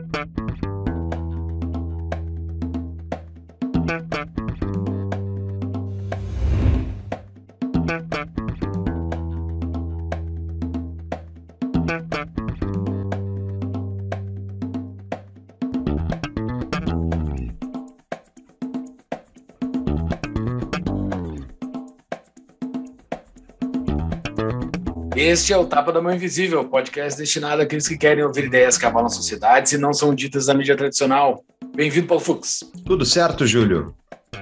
Thank you. Este é o Tapa da Mão Invisível, podcast destinado àqueles que querem ouvir ideias que abalam sociedades e não são ditas na mídia tradicional. Bem-vindo, Paulo Fux. Tudo certo, Júlio?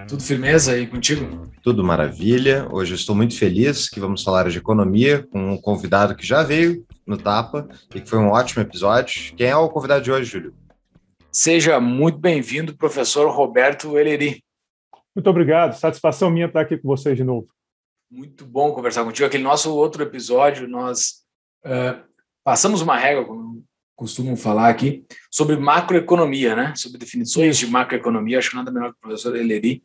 Tudo firmeza aí contigo? Tudo maravilha. Hoje estou muito feliz que vamos falar de economia com um convidado que já veio no Tapa e que foi um ótimo episódio. Quem é o convidado de hoje, Júlio? Seja muito bem-vindo, professor Roberto Eleri. Muito obrigado. Satisfação minha estar aqui com vocês de novo. Muito bom conversar contigo. Aquele nosso outro episódio, nós uh, passamos uma regra, como costumam falar aqui, sobre macroeconomia, né? Sobre definições de macroeconomia. Acho que nada melhor que o professor Eleri,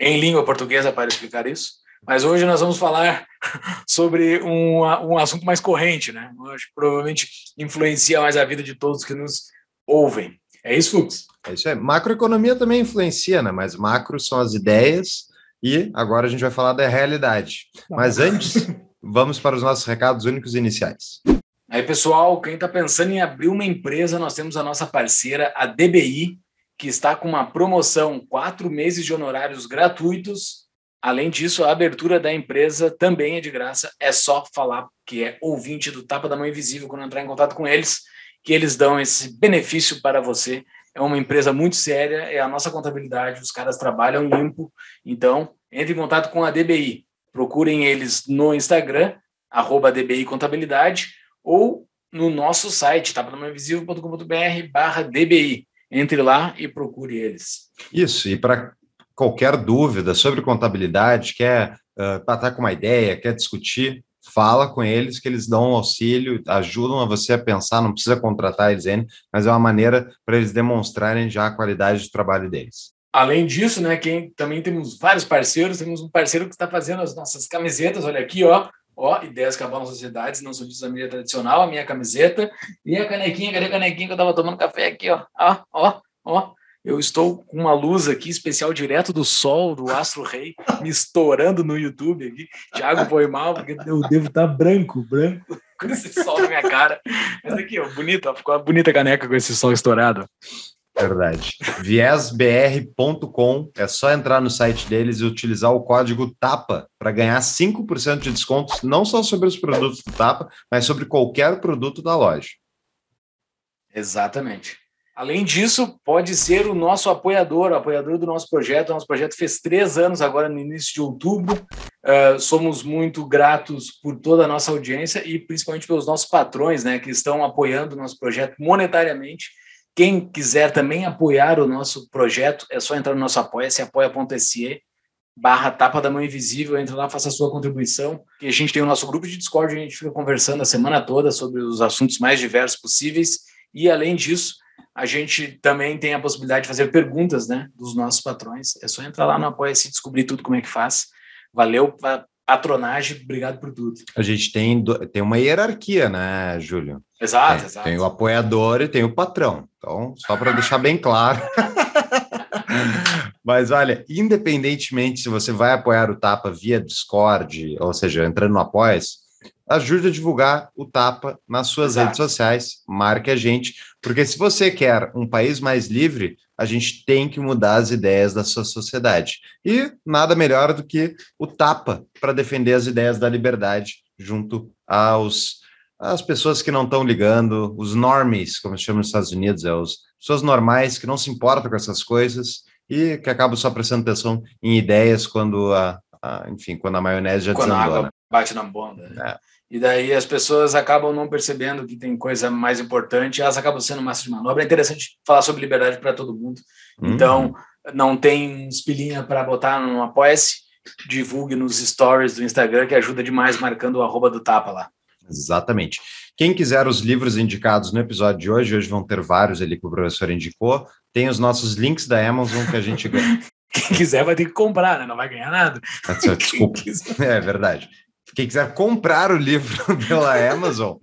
em língua portuguesa, para explicar isso. Mas hoje nós vamos falar sobre um, um assunto mais corrente, né? Eu acho que provavelmente influencia mais a vida de todos que nos ouvem. É isso, Fux? É isso aí. Macroeconomia também influencia, né? Mas macro são as ideias e agora a gente vai falar da realidade. Tá Mas antes, vamos para os nossos recados únicos iniciais. Aí, pessoal, quem está pensando em abrir uma empresa, nós temos a nossa parceira, a DBI, que está com uma promoção: quatro meses de honorários gratuitos. Além disso, a abertura da empresa também é de graça. É só falar que é ouvinte do Tapa da Mão Invisível quando entrar em contato com eles, que eles dão esse benefício para você é uma empresa muito séria, é a nossa contabilidade, os caras trabalham limpo. Então, entre em contato com a DBI. Procurem eles no Instagram, arroba DBI Contabilidade, ou no nosso site, tapadamainvisível.com.br barra DBI. Entre lá e procure eles. Isso, e para qualquer dúvida sobre contabilidade, quer uh, com uma ideia, quer discutir, fala com eles que eles dão um auxílio, ajudam a você a pensar, não precisa contratar eles ainda, mas é uma maneira para eles demonstrarem já a qualidade do trabalho deles. Além disso, né, quem, também temos vários parceiros, temos um parceiro que está fazendo as nossas camisetas, olha aqui, ó, ó, Ideias que Cabalam Sociedades, não sou da mídia tradicional, a minha camiseta, e a canequinha, cadê a canequinha que eu estava tomando café aqui, ó, ó, ó, ó, eu estou com uma luz aqui especial direto do sol, do Astro Rei, me estourando no YouTube aqui. Tiago, foi mal, porque eu devo estar branco, branco, com esse sol na minha cara. Mas aqui, ó, bonita, ficou uma bonita caneca com esse sol estourado. Verdade. Viesbr.com, é só entrar no site deles e utilizar o código TAPA para ganhar 5% de descontos, não só sobre os produtos do TAPA, mas sobre qualquer produto da loja. Exatamente. Além disso, pode ser o nosso apoiador, o apoiador do nosso projeto. O nosso projeto fez três anos agora no início de outubro. Uh, somos muito gratos por toda a nossa audiência e principalmente pelos nossos patrões, né, que estão apoiando o nosso projeto monetariamente. Quem quiser também apoiar o nosso projeto, é só entrar no nosso apoia-se, apoia.se barra tapa da mão invisível, entra lá, faça a sua contribuição. E a gente tem o nosso grupo de Discord, a gente fica conversando a semana toda sobre os assuntos mais diversos possíveis. E além disso, a gente também tem a possibilidade de fazer perguntas, né, dos nossos patrões. É só entrar lá no Apoia-se e descobrir tudo como é que faz. Valeu, patronagem, obrigado por tudo. A gente tem, tem uma hierarquia, né, Júlio? Exato, é, exato. Tem o apoiador e tem o patrão. Então, só para deixar bem claro. Mas olha, independentemente se você vai apoiar o Tapa via Discord, ou seja, entrando no Apoia-se, ajude a divulgar o Tapa nas suas Exato. redes sociais, marque a gente, porque se você quer um país mais livre, a gente tem que mudar as ideias da sua sociedade. E nada melhor do que o Tapa para defender as ideias da liberdade junto aos as pessoas que não estão ligando, os normies, como se chama nos Estados Unidos, é os pessoas normais que não se importam com essas coisas e que acabam só prestando atenção em ideias quando a, a enfim, quando a maionese já quando desandou, a água né? bate na bunda. Né? É. E daí as pessoas acabam não percebendo que tem coisa mais importante, elas acabam sendo massa de manobra. É interessante falar sobre liberdade para todo mundo. Uhum. Então, não tem espilinha para botar no Apoia-se, divulgue nos stories do Instagram, que ajuda demais marcando o arroba do tapa lá. Exatamente. Quem quiser os livros indicados no episódio de hoje, hoje vão ter vários ali que o professor indicou, tem os nossos links da Amazon que a gente ganha. Quem quiser vai ter que comprar, né? Não vai ganhar nada. Tá desculpa. É verdade. Quem quiser comprar o livro pela Amazon,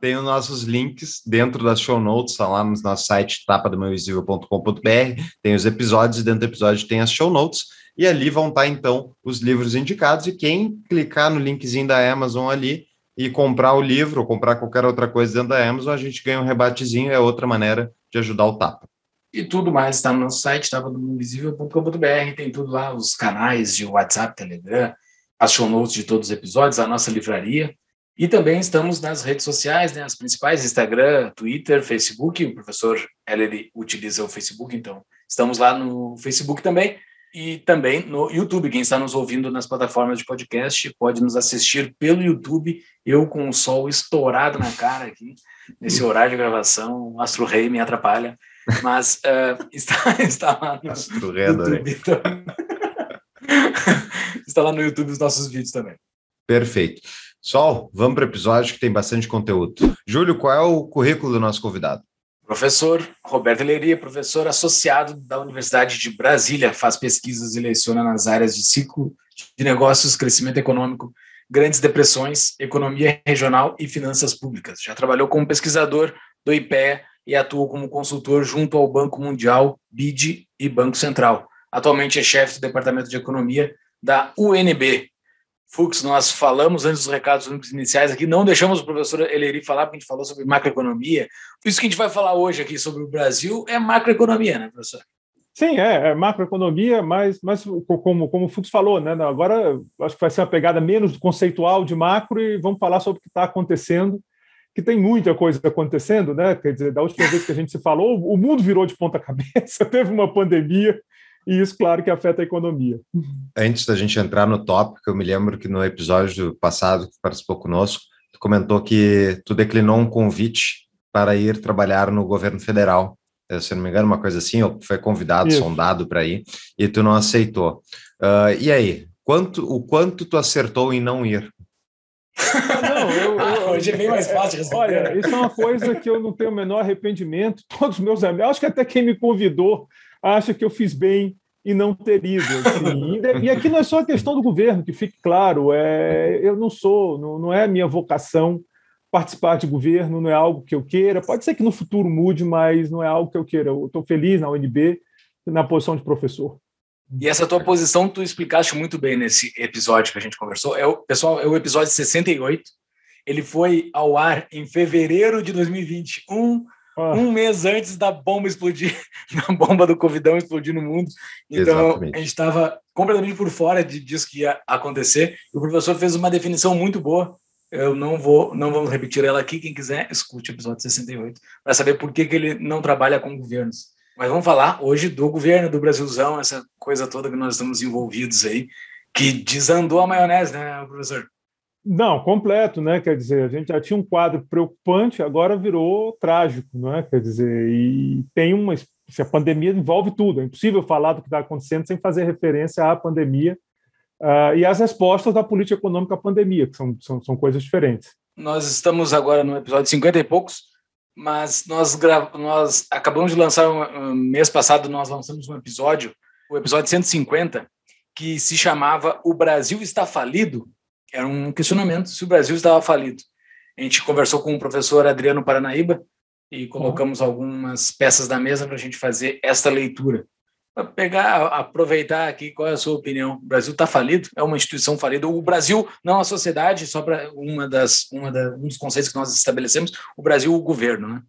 tem os nossos links dentro das show notes, tá lá no nosso site tapadamãovisível.com.br, tem os episódios e dentro do episódio tem as show notes. E ali vão estar, tá, então, os livros indicados. E quem clicar no linkzinho da Amazon ali e comprar o livro ou comprar qualquer outra coisa dentro da Amazon, a gente ganha um rebatezinho. É outra maneira de ajudar o Tapa. E tudo mais está no nosso site, tapadomundo tem tudo lá, os canais de WhatsApp, Telegram, as show notes de todos os episódios, a nossa livraria. E também estamos nas redes sociais, né, as principais, Instagram, Twitter, Facebook. O professor Heller utiliza o Facebook, então estamos lá no Facebook também. E também no YouTube. Quem está nos ouvindo nas plataformas de podcast pode nos assistir pelo YouTube. Eu com o sol estourado na cara aqui, nesse horário de gravação, o Astro Rei me atrapalha. Mas uh, está, está lá no Astro Rei, YouTube. Então. lá no YouTube os nossos vídeos também. Perfeito. Sol, vamos para o episódio que tem bastante conteúdo. Júlio, qual é o currículo do nosso convidado? Professor Roberto Leria, professor associado da Universidade de Brasília, faz pesquisas e leciona nas áreas de ciclo de negócios, crescimento econômico, grandes depressões, economia regional e finanças públicas. Já trabalhou como pesquisador do IPEA e atuou como consultor junto ao Banco Mundial, BID e Banco Central. Atualmente é chefe do Departamento de Economia da UNB. Fux, nós falamos antes dos recados iniciais aqui, não deixamos o professor Eleri falar, porque a gente falou sobre macroeconomia. Por isso que a gente vai falar hoje aqui sobre o Brasil é macroeconomia, né, professor? Sim, é, é macroeconomia, mas, mas como, como o Fux falou, né, agora acho que vai ser uma pegada menos conceitual de macro e vamos falar sobre o que está acontecendo, que tem muita coisa acontecendo, né? Quer dizer, da última vez que a gente se falou, o mundo virou de ponta cabeça, teve uma pandemia, e isso, claro, que afeta a economia. Antes da gente entrar no tópico, eu me lembro que no episódio passado que participou conosco, tu comentou que tu declinou um convite para ir trabalhar no governo federal. É, se não me engano, uma coisa assim, ou foi convidado, isso. sondado para ir, e tu não aceitou. Uh, e aí, quanto, o quanto tu acertou em não ir? Não, eu, ah, hoje é bem mais é, fácil. Olha, né? isso é uma coisa que eu não tenho o menor arrependimento. Todos meus amigos, acho que até quem me convidou acha que eu fiz bem e não ter ido. Assim. E aqui não é só a questão do governo, que fique claro, é, eu não sou, não, não é minha vocação participar de governo, não é algo que eu queira. Pode ser que no futuro mude, mas não é algo que eu queira. Eu estou feliz na UNB, na posição de professor. E essa tua posição, tu explicaste muito bem nesse episódio que a gente conversou. É o, pessoal, é o episódio 68. Ele foi ao ar em fevereiro de 2021 um ah. mês antes da bomba explodir, da bomba do Covidão explodir no mundo. Então, Exatamente. a gente estava completamente por fora de, disso que ia acontecer. O professor fez uma definição muito boa. Eu não vou, não vamos repetir ela aqui. Quem quiser, escute o episódio 68 para saber por que, que ele não trabalha com governos. Mas vamos falar hoje do governo do Brasilzão, essa coisa toda que nós estamos envolvidos aí, que desandou a maionese, né, professor? Não, completo, né? Quer dizer, a gente já tinha um quadro preocupante, agora virou trágico, né? Quer dizer, e tem uma. Se a pandemia envolve tudo, é impossível falar do que está acontecendo sem fazer referência à pandemia uh, e às respostas da política econômica à pandemia, que são, são, são coisas diferentes. Nós estamos agora no episódio 50 e poucos, mas nós, nós acabamos de lançar, um, um, mês passado, nós lançamos um episódio, o episódio 150, que se chamava O Brasil Está Falido era um questionamento se o Brasil estava falido. A gente conversou com o professor Adriano Paranaíba e colocamos algumas peças na mesa para a gente fazer esta leitura. para pegar, aproveitar aqui, qual é a sua opinião? O Brasil está falido? É uma instituição falida? O Brasil, não a sociedade, só para uma das, uma da, um dos conceitos que nós estabelecemos, o Brasil, o governo, né?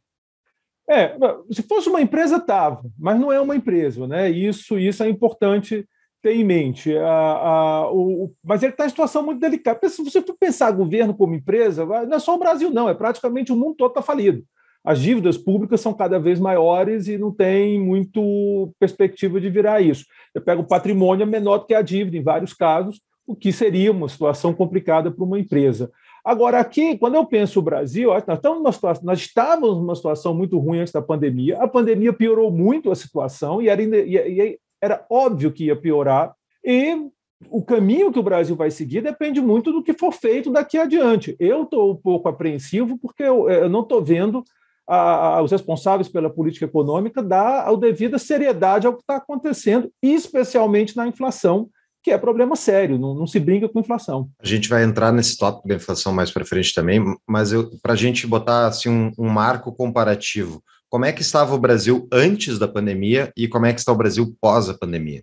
É, se fosse uma empresa, estava, mas não é uma empresa, né? Isso, isso é importante tem em mente. A, a, o, o, mas ele está em situação muito delicada. Se você for pensar governo como empresa, não é só o Brasil, não, é praticamente o mundo todo está falido. As dívidas públicas são cada vez maiores e não tem muito perspectiva de virar isso. Eu pego o patrimônio é menor do que a dívida em vários casos, o que seria uma situação complicada para uma empresa. Agora, aqui, quando eu penso o Brasil, nós, estamos numa situação, nós estávamos numa situação muito ruim antes da pandemia. A pandemia piorou muito a situação e, era, e, e era óbvio que ia piorar e o caminho que o Brasil vai seguir depende muito do que for feito daqui adiante. Eu estou um pouco apreensivo porque eu, eh, eu não estou vendo a, a, os responsáveis pela política econômica dar a devida seriedade ao que está acontecendo, especialmente na inflação, que é problema sério, não, não, se brinca com inflação. A gente vai entrar nesse tópico da inflação mais para frente também, mas para a gente botar assim, um, um, marco comparativo, como é que estava o Brasil antes da pandemia e como é que está o Brasil pós a pandemia?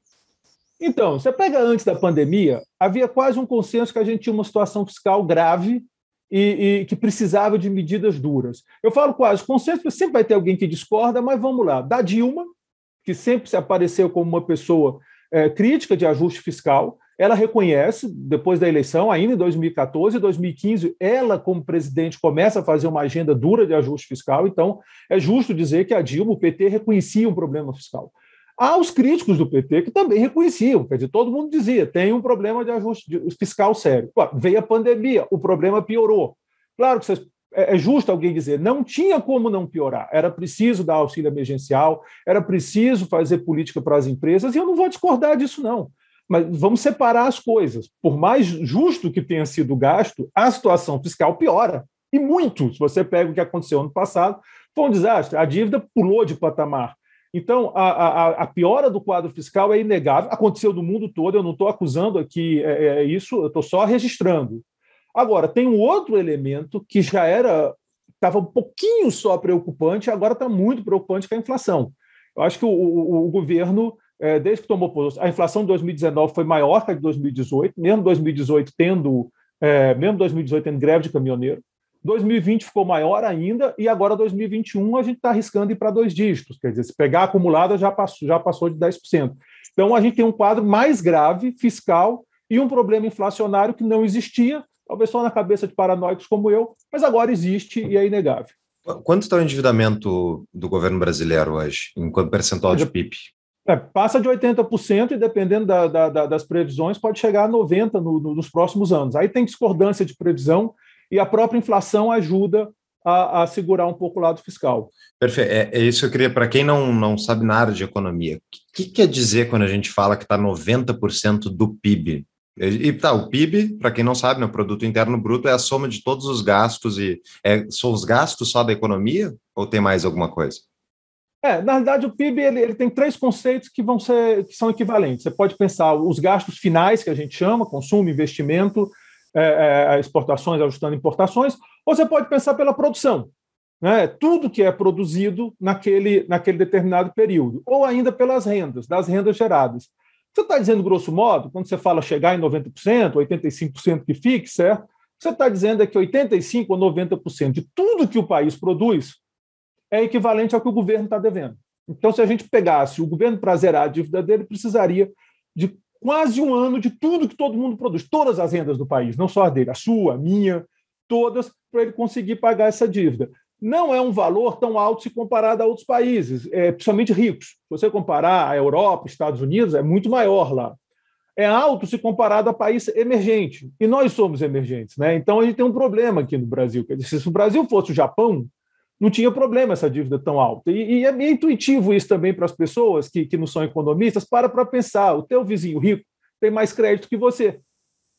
Então, você pega antes da pandemia, havia quase um consenso que a gente tinha uma situação fiscal grave e, e que precisava de medidas duras. Eu falo quase consenso, porque sempre vai ter alguém que discorda, mas vamos lá. Da Dilma, que sempre se apareceu como uma pessoa é, crítica de ajuste fiscal. Ela reconhece, depois da eleição, ainda em 2014 2015, ela, como presidente, começa a fazer uma agenda dura de ajuste fiscal. Então, é justo dizer que a Dilma, o PT, reconhecia um problema fiscal. Há os críticos do PT que também reconheciam, quer dizer, todo mundo dizia, tem um problema de ajuste fiscal sério. Ué, veio a pandemia, o problema piorou. Claro que vocês é, é justo alguém dizer, não tinha como não piorar, era preciso dar auxílio emergencial, era preciso fazer política para as empresas, e eu não vou discordar disso, não. Mas vamos separar as coisas. Por mais justo que tenha sido o gasto, a situação fiscal piora, e muito. Se você pega o que aconteceu ano passado, foi um desastre, a dívida pulou de patamar. Então, a, a, a, piora do quadro fiscal é inegável, aconteceu no mundo todo, eu não estou acusando aqui é, é isso, eu estou só registrando. Agora, tem um outro elemento que já era, estava um pouquinho só preocupante, agora está muito preocupante, que é a inflação. Eu acho que o, o, o governo, é, desde que tomou posse, a inflação de 2019 foi maior que a de 2018, mesmo 2018 tendo, é, mesmo 2018 tendo greve de caminhoneiro. 2020 ficou maior ainda, e agora 2021 a gente está arriscando ir para dois dígitos, quer dizer, se pegar a acumulada já passou, já passou de 10%. Então a gente tem um quadro mais grave fiscal e um problema inflacionário que não existia, talvez só na cabeça de paranoicos como eu, mas agora existe e é inegável. Quanto está o endividamento do governo brasileiro hoje, enquanto percentual de PIB? É, passa de 80% e, dependendo da, da, da, das previsões, pode chegar a 90% no, no, nos próximos anos. Aí tem discordância de previsão e a própria inflação ajuda a, a segurar um pouco o lado fiscal. Perfeito. É, é isso que eu queria, para quem não, não sabe nada de economia, o que, que quer dizer quando a gente fala que está 90% do PIB e tá, o PIB, para quem não sabe, né, o produto interno bruto é a soma de todos os gastos e é, são os gastos só da economia ou tem mais alguma coisa? É, na verdade, o PIB ele, ele, tem três conceitos que vão ser que são equivalentes. Você pode pensar os gastos finais que a gente chama, consumo, investimento, é, é, exportações, ajustando importações, ou você pode pensar pela produção, né? Tudo que é produzido naquele naquele determinado período, ou ainda pelas rendas, das rendas geradas. Você está dizendo, grosso modo, quando você fala chegar em 90%, 85% que fique, certo? Você está dizendo é que 85% ou 90% de tudo que o país produz é equivalente ao que o governo está devendo. Então, se a gente pegasse o governo para zerar a dívida dele, precisaria de quase um ano de tudo que todo mundo produz, todas as rendas do país, não só a dele, a sua, a minha, todas, para ele conseguir pagar essa dívida não é um valor tão alto se comparado a outros países, é, principalmente ricos. Se você comparar a Europa, Estados Unidos, é muito maior lá. É alto se comparado a país emergente. E nós somos emergentes, né? Então a gente tem um problema aqui no Brasil. Se o Brasil fosse o Japão, não tinha problema essa dívida tão alta. E, e é meio intuitivo isso também para as pessoas que, que não são economistas, para para pensar. O teu vizinho rico tem mais crédito que você.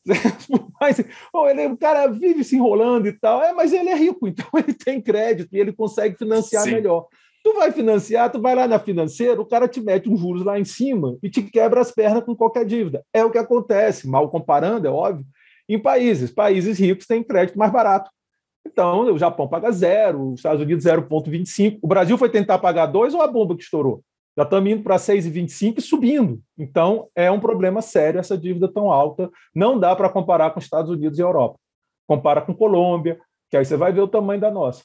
mas, ele, o cara vive se enrolando e tal, é, mas ele é rico, então ele tem crédito e ele consegue financiar Sim. melhor. Tu vai financiar, tu vai lá na financeira, o cara te mete uns juros lá em cima e te quebra as pernas com qualquer dívida. É o que acontece, mal comparando, é óbvio, em países. Países ricos têm crédito mais barato. Então, o Japão paga zero, os Estados Unidos 0,25. O Brasil foi tentar pagar dois ou a bomba que estourou? Já estamos indo para 6,25 e subindo. Então, é um problema sério essa dívida tão alta. Não dá para comparar com Estados Unidos e Europa. Compara com Colômbia, que aí você vai ver o tamanho da nossa.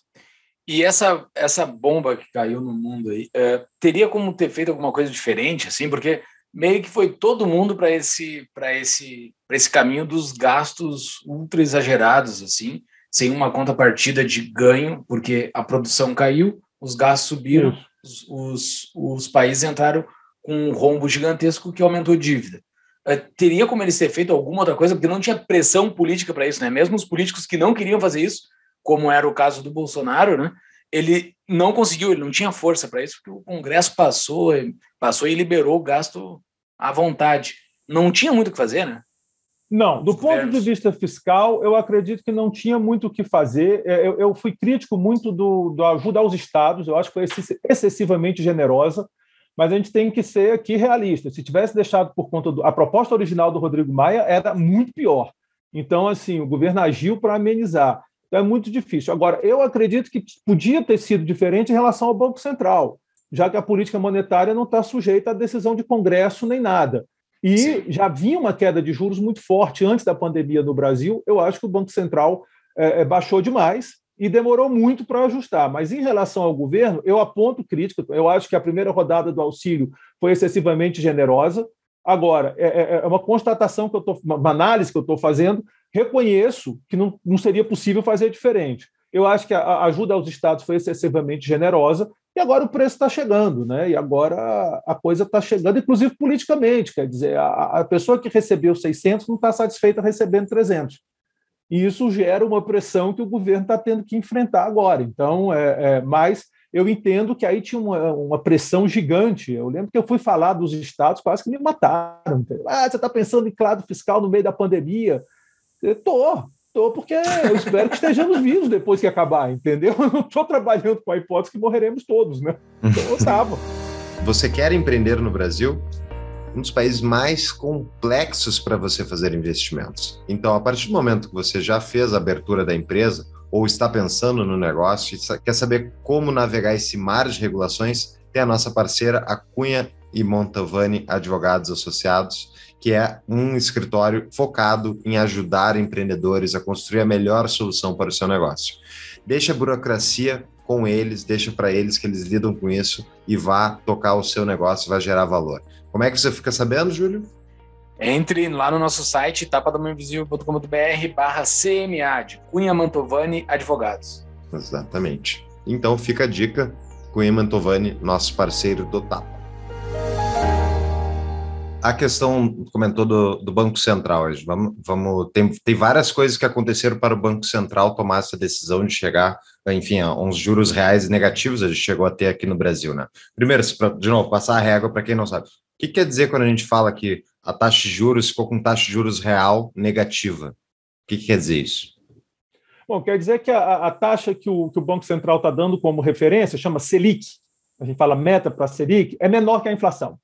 E essa, essa bomba que caiu no mundo aí, é, teria como ter feito alguma coisa diferente, assim? Porque meio que foi todo mundo para esse, esse, esse caminho dos gastos ultra exagerados, assim, sem uma contrapartida de ganho, porque a produção caiu, os gastos subiram. Isso os, os, países entraram com um rombo gigantesco que aumentou a dívida. Eh, teria como eles ter feito alguma outra coisa, porque não tinha pressão política para isso, né? Mesmo os políticos que não queriam fazer isso, como era o caso do Bolsonaro, né? Ele não conseguiu, ele não tinha força para isso, porque o Congresso passou, passou e liberou o gasto à vontade. Não tinha muito o que fazer, né? Não, do ponto de vista fiscal, eu acredito que não tinha muito o que fazer. É, eu, eu fui crítico muito do, do ajuda aos estados, eu acho que foi excessivamente generosa, mas a gente tem que ser aqui realista. Se tivesse deixado por conta do. A proposta original do Rodrigo Maia era muito pior. Então, assim, o governo agiu para amenizar. Então é muito difícil. Agora, eu acredito que podia ter sido diferente em relação ao Banco Central, já que a política monetária não está sujeita à decisão de Congresso nem nada. E Sim. já havia uma queda de juros muito forte antes da pandemia no Brasil. Eu acho que o Banco Central é, é, baixou demais e demorou muito para ajustar. Mas em relação ao governo, eu aponto crítica. Eu acho que a primeira rodada do auxílio foi excessivamente generosa. Agora, é, é, é uma constatação que eu estou, uma análise que eu estou fazendo. Reconheço que não, não seria possível fazer diferente. Eu acho que a ajuda aos estados foi excessivamente generosa e agora o preço está chegando, né? E agora a coisa está chegando, inclusive politicamente. Quer dizer, a, a pessoa que recebeu 600 não está satisfeita recebendo 300. E isso gera uma pressão que o governo está tendo que enfrentar agora. Então, é, é, mas eu entendo que aí tinha uma, uma, pressão gigante. Eu lembro que eu fui falar dos estados, quase que me mataram. Ah, você está pensando em clado fiscal no meio da pandemia? Estou, Estou porque eu espero que estejamos vivos depois que acabar, entendeu? Eu não estou trabalhando com a hipótese que morreremos todos, né? Então eu estava. Você quer empreender no Brasil? Um dos países mais complexos para você fazer investimentos. Então, a partir do momento que você já fez a abertura da empresa ou está pensando no negócio e quer saber como navegar esse mar de regulações, tem a nossa parceira, a Cunha e Montavani Advogados Associados que é um escritório focado em ajudar empreendedores a construir a melhor solução para o seu negócio. Deixa a burocracia com eles, deixa para eles que eles lidam com isso e vá tocar o seu negócio, vai gerar valor. Como é que você fica sabendo, Júlio? Entre lá no nosso site tapadomainvisível.com.br barra CMA de Cunha Mantovani Advogados. Exatamente. Então fica a dica, Cunha Mantovani, nosso parceiro do Tapa a questão comentou do, do Banco Central hoje. Vamos, vamos, tem, tem várias coisas que aconteceram para o Banco Central tomar essa decisão de chegar, enfim, a uns juros reais negativos, a gente chegou a ter aqui no Brasil, né? Primeiro, pra, de novo, passar a régua para quem não sabe. O que quer dizer quando a gente fala que a taxa de juros ficou com taxa de juros real negativa? O que, que quer dizer isso? Bom, quer dizer que a, a taxa que o, que o Banco Central está dando como referência chama Selic, a gente fala meta para a Selic, é menor que a inflação.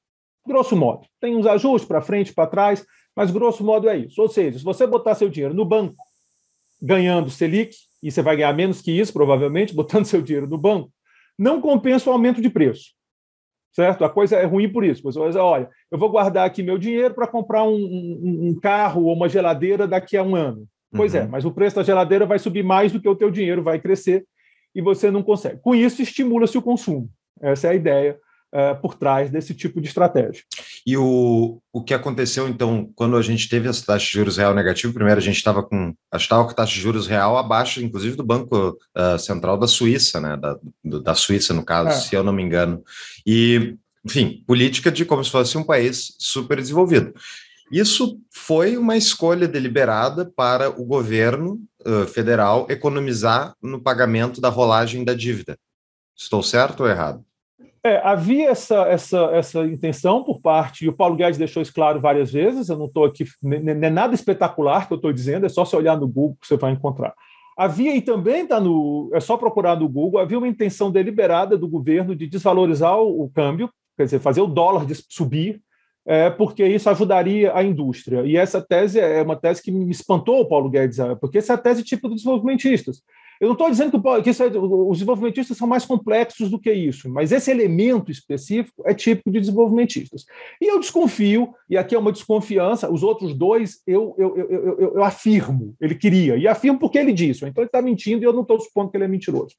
Grosso modo. Tem uns ajustes para frente, para trás, mas grosso modo é isso. Ou seja, se você botar seu dinheiro no banco, ganhando Selic, e você vai ganhar menos que isso, provavelmente, botando seu dinheiro no banco, não compensa o aumento de preço. Certo? A coisa é ruim por isso. Você vai dizer, olha, eu vou guardar aqui meu dinheiro para comprar um, um, um, carro ou uma geladeira daqui a um ano. Pois é, uhum. é, mas o preço da geladeira vai subir mais do que o teu dinheiro vai crescer e você não consegue. Com isso, estimula-se o consumo. Essa é a ideia eh, por trás desse tipo de estratégia. E o, o que aconteceu, então, quando a gente teve essa taxa de juros real negativa, primeiro a gente estava com a taxa de juros real abaixo, inclusive, do Banco uh, Central da Suíça, né? Da, do, da Suíça, no caso, é. se eu não me engano. E, enfim, política de como se fosse um país super desenvolvido. Isso foi uma escolha deliberada para o governo uh, federal economizar no pagamento da rolagem da dívida. Estou certo ou errado? É, havia essa, essa, essa intenção por parte, e o Paulo Guedes deixou isso claro várias vezes, eu não estou aqui, né, né, não é nada espetacular que eu estou dizendo, é só se olhar no Google que você vai encontrar. Havia, e também está no, é só procurar no Google, havia uma intenção deliberada do governo de desvalorizar o, o câmbio, quer dizer, fazer o dólar subir, é, porque isso ajudaria a indústria. E essa tese é uma tese que me espantou o Paulo Guedes, porque essa é a tese tipo dos desenvolvimentistas. Eu não estou dizendo que, que isso, é, os desenvolvimentistas são mais complexos do que isso, mas esse elemento específico é típico de desenvolvimentistas. E eu desconfio, e aqui é uma desconfiança, os outros dois eu, eu, eu, eu, eu afirmo, ele queria, e afirmo porque ele disse, então ele está mentindo e eu não estou supondo que ele é mentiroso.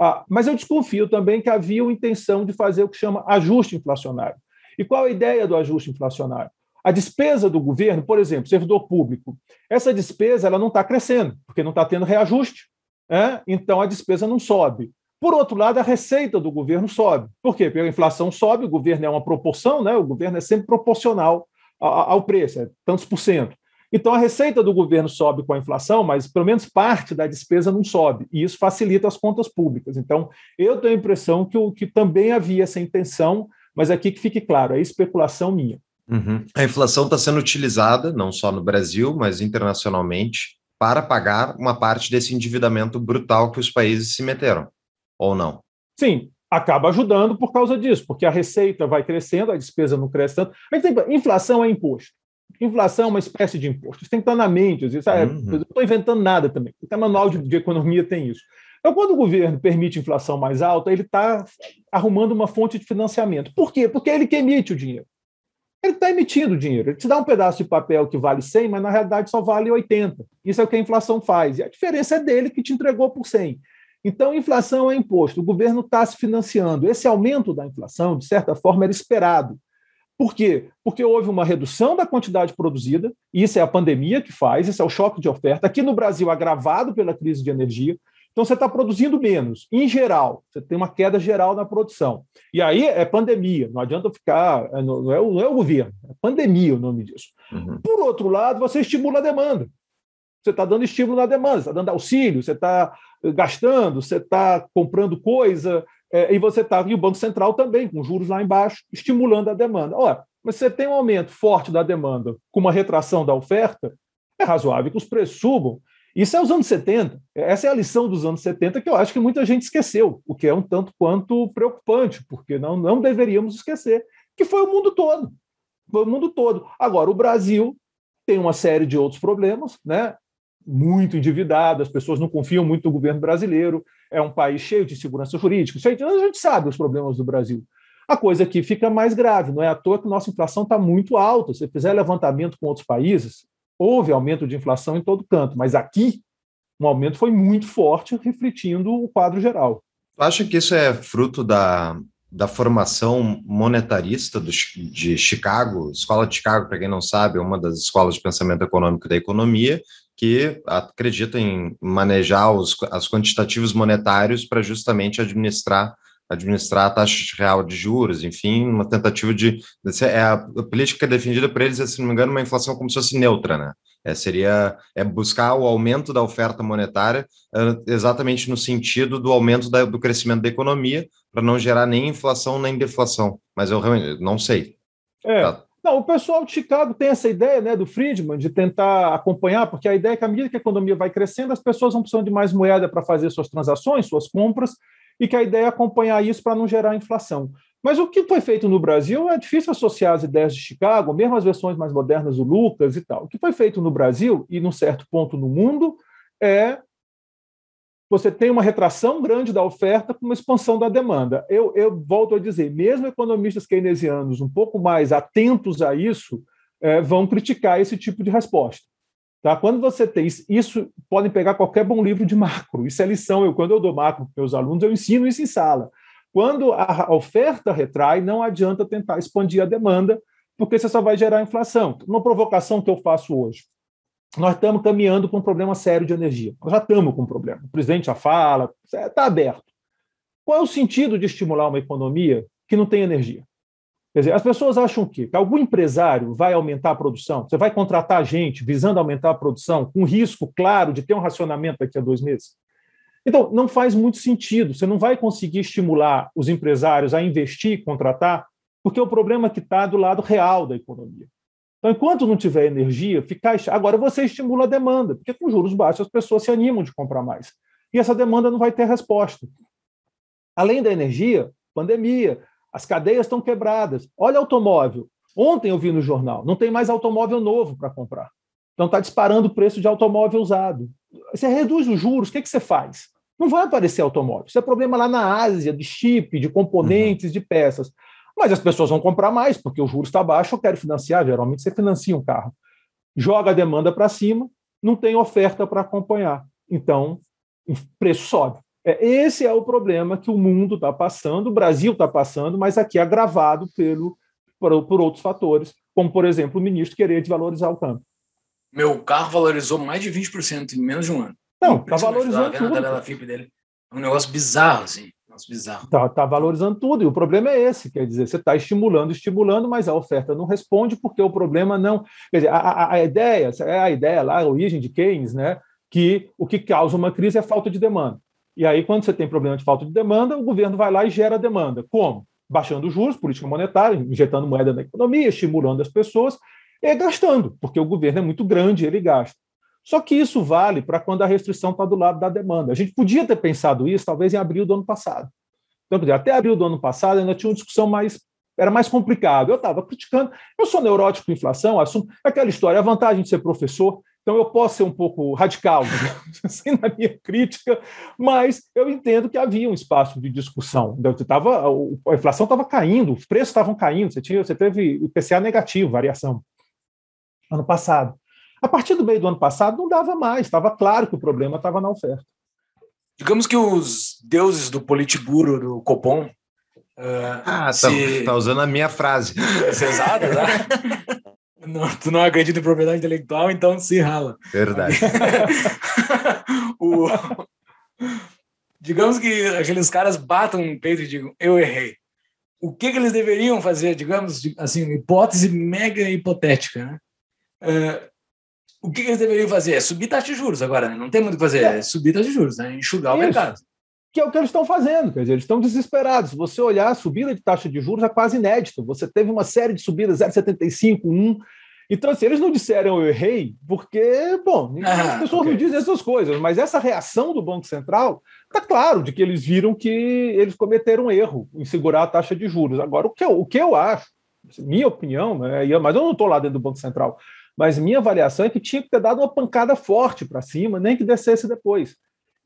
Ah, mas eu desconfio também que havia uma intenção de fazer o que chama ajuste inflacionário. E qual a ideia do ajuste inflacionário? A despesa do governo, por exemplo, servidor público, essa despesa ela não está crescendo, porque não está tendo reajuste é? então a despesa não sobe. Por outro lado, a receita do governo sobe. Por quê? Porque a inflação sobe, o governo é uma proporção, né? o governo é sempre proporcional ao preço, é tantos por cento. Então, a receita do governo sobe com a inflação, mas pelo menos parte da despesa não sobe, e isso facilita as contas públicas. Então, eu tenho a impressão que, o, que também havia essa intenção, mas aqui que fique claro, é especulação minha. Uhum. A inflação está sendo utilizada, não só no Brasil, mas internacionalmente, para pagar uma parte desse endividamento brutal que os países se meteram, ou não? Sim, acaba ajudando por causa disso, porque a receita vai crescendo, a despesa não cresce tanto. A gente tem, inflação é imposto. Inflação é uma espécie de imposto. Isso tem que estar na mente. Isso, ah, Não estou inventando nada também. Até manual de, de economia tem isso. Então, quando o governo permite inflação mais alta, ele está arrumando uma fonte de financiamento. Por quê? Porque é ele que emite o dinheiro ele está emitindo dinheiro. Ele te dá um pedaço de papel que vale 100, mas na realidade só vale 80. Isso é o que a inflação faz. E a diferença é dele que te entregou por 100. Então, inflação é imposto. O governo está se financiando. Esse aumento da inflação, de certa forma, era esperado. Por quê? Porque houve uma redução da quantidade produzida, e isso é a pandemia que faz, isso é o choque de oferta, aqui no Brasil agravado pela crise de energia. Então você está produzindo menos, em geral, você tem uma queda geral na produção. E aí é pandemia, não adianta ficar, é, não é, não é o governo, é pandemia o nome disso. Uhum. Por outro lado, você estimula a demanda. Você está dando estímulo na demanda, você está dando auxílio, você está eh, gastando, você está comprando coisa, é, e você está, e o Banco Central também, com juros lá embaixo, estimulando a demanda. Ora, mas você tem um aumento forte da demanda com uma retração da oferta, é razoável que os preços subam. Isso é os anos 70. Essa é a lição dos anos 70 que eu acho que muita gente esqueceu, o que é um tanto quanto preocupante, porque não, não deveríamos esquecer, que foi o mundo todo. Foi o mundo todo. Agora, o Brasil tem uma série de outros problemas, né? muito endividado, as pessoas não confiam muito no governo brasileiro, é um país cheio de segurança jurídica, cheio de... a gente sabe os problemas do Brasil. A coisa aqui fica mais grave, não é à toa que nossa inflação está muito alta. Se você fizer levantamento com outros países, houve aumento de inflação em todo canto, mas aqui um aumento foi muito forte, refletindo o quadro geral. Tu acha que isso é fruto da, da formação monetarista do, de Chicago? Escola de Chicago, para quem não sabe, é uma das escolas de pensamento econômico da economia, que acredita em manejar os, as quantitativos monetários para justamente administrar administrar a taxa real de juros, enfim, uma tentativa de. É a política é defendida por eles, é, se não me engano, uma inflação como se fosse neutra, né? É, seria é buscar o aumento da oferta monetária ah, exatamente no sentido do aumento da, do crescimento da economia, para não gerar nem inflação nem deflação. Mas eu realmente não sei. É. Tá. Não, o pessoal de Chicago tem essa ideia né, do Friedman de tentar acompanhar, porque a ideia é que à medida que a economia vai crescendo, as pessoas vão precisando de mais moeda para fazer suas transações, suas compras, e que a ideia é acompanhar isso para não gerar inflação. Mas o que foi feito no Brasil é difícil associar as ideias de Chicago, mesmo as versões mais modernas do Lucas e tal. O que foi feito no Brasil e num certo ponto no mundo é você tem uma retração grande da oferta com uma expansão da demanda. Eu, eu, volto a dizer, mesmo economistas keynesianos um pouco mais atentos a isso é, vão criticar esse tipo de resposta. Tá? Quando você tem isso, podem pegar qualquer bom livro de macro. Isso é lição. Eu, quando eu dou macro para meus alunos, eu ensino isso em sala. Quando a oferta retrai, não adianta tentar expandir a demanda, porque você só vai gerar inflação. Uma provocação que eu faço hoje. Nós estamos caminhando com um problema sério de energia. Nós já estamos com um problema. O presidente já fala, está é, aberto. Qual é o sentido de estimular uma economia que não tem energia? Quer dizer, as pessoas acham que, que algum empresário vai aumentar a produção, você vai contratar gente visando aumentar a produção, com risco, claro, de ter um racionamento daqui a dois meses. Então, não faz muito sentido, você não vai conseguir estimular os empresários a investir, contratar, porque o problema é que está do lado real da economia. Então, enquanto não tiver energia, ficar. Agora você estimula a demanda, porque com juros baixos as pessoas se animam de comprar mais. E essa demanda não vai ter resposta. Além da energia, pandemia, as cadeias estão quebradas. Olha automóvel. Ontem eu vi no jornal, não tem mais automóvel novo para comprar. Então está disparando o preço de automóvel usado. Você reduz os juros, o que, é que você faz? Não vai aparecer automóvel. Isso é problema lá na Ásia, de chip, de componentes, uhum. de peças. Mas as pessoas vão comprar mais, porque o juros está baixo, eu quero financiar. Geralmente você financia um carro. Joga a demanda para cima, não tem oferta para acompanhar. Então, o preço sobe. É, esse é o problema que o mundo está passando, o Brasil está passando, mas aqui é agravado pelo, por, por, outros fatores, como, por exemplo, o ministro querer desvalorizar o campo. Meu carro valorizou mais de 20% em menos de um ano. Não, está valorizando da, tudo. Da FIP dele. É um negócio bizarro, assim. bizarro. Está tá valorizando tudo, e o problema é esse, quer dizer, você está estimulando, estimulando, mas a oferta não responde porque o problema não... Quer dizer, a, a, a ideia, é a ideia lá, a origem de Keynes, né, que o que causa uma crise é falta de demanda. E aí, quando você tem problema de falta de demanda, o governo vai lá e gera demanda. Como? Baixando os juros, política monetária, injetando moeda na economia, estimulando as pessoas e gastando, porque o governo é muito grande, ele gasta. Só que isso vale para quando a restrição está do lado da demanda. A gente podia ter pensado isso, talvez, em abril do ano passado. Então, até abril do ano passado, ainda tinha uma discussão mais era mais complicado. Eu estava criticando. Eu sou neurótico com inflação, assunto. Aquela história, a vantagem de ser professor então, eu posso ser um pouco radical né, assim, na minha crítica, mas eu entendo que havia um espaço de discussão. Então, tava, a inflação estava caindo, os preços estavam caindo, você, tinha, você teve IPCA negativo, variação, ano passado. A partir do meio do ano passado, não dava mais, estava claro que o problema estava na oferta. Digamos que os deuses do Politburo, do Copom, Uh, ah, se... Tá, tá, usando a minha frase. É Exato, né? Não, tu não acredita em propriedade intelectual, então se rala. Verdade. o... Digamos que aqueles caras batam no peito e digam, eu errei. O que, que eles deveriam fazer, digamos, assim, hipótese mega hipotética, né? Uh, o que, que, eles deveriam fazer? É subir taxa de juros agora, né? Não tem muito o que fazer, é, é subir taxa de juros, né? Enxugar Isso. o mercado que é o que eles estão fazendo, quer dizer, eles estão desesperados. Se você olhar a subida de taxa de juros é quase inédita. Você teve uma série de subidas 0,75, 1. Então, assim, eles não disseram eu errei, porque, bom, ah, as pessoas okay. não dizem essas coisas, mas essa reação do Banco Central está claro de que eles viram que eles cometeram um erro em segurar a taxa de juros. Agora, o que eu, o que eu acho, assim, minha opinião, né, mas eu não estou lá dentro do Banco Central, mas minha avaliação é que tinha que ter dado uma pancada forte para cima, nem que descesse depois.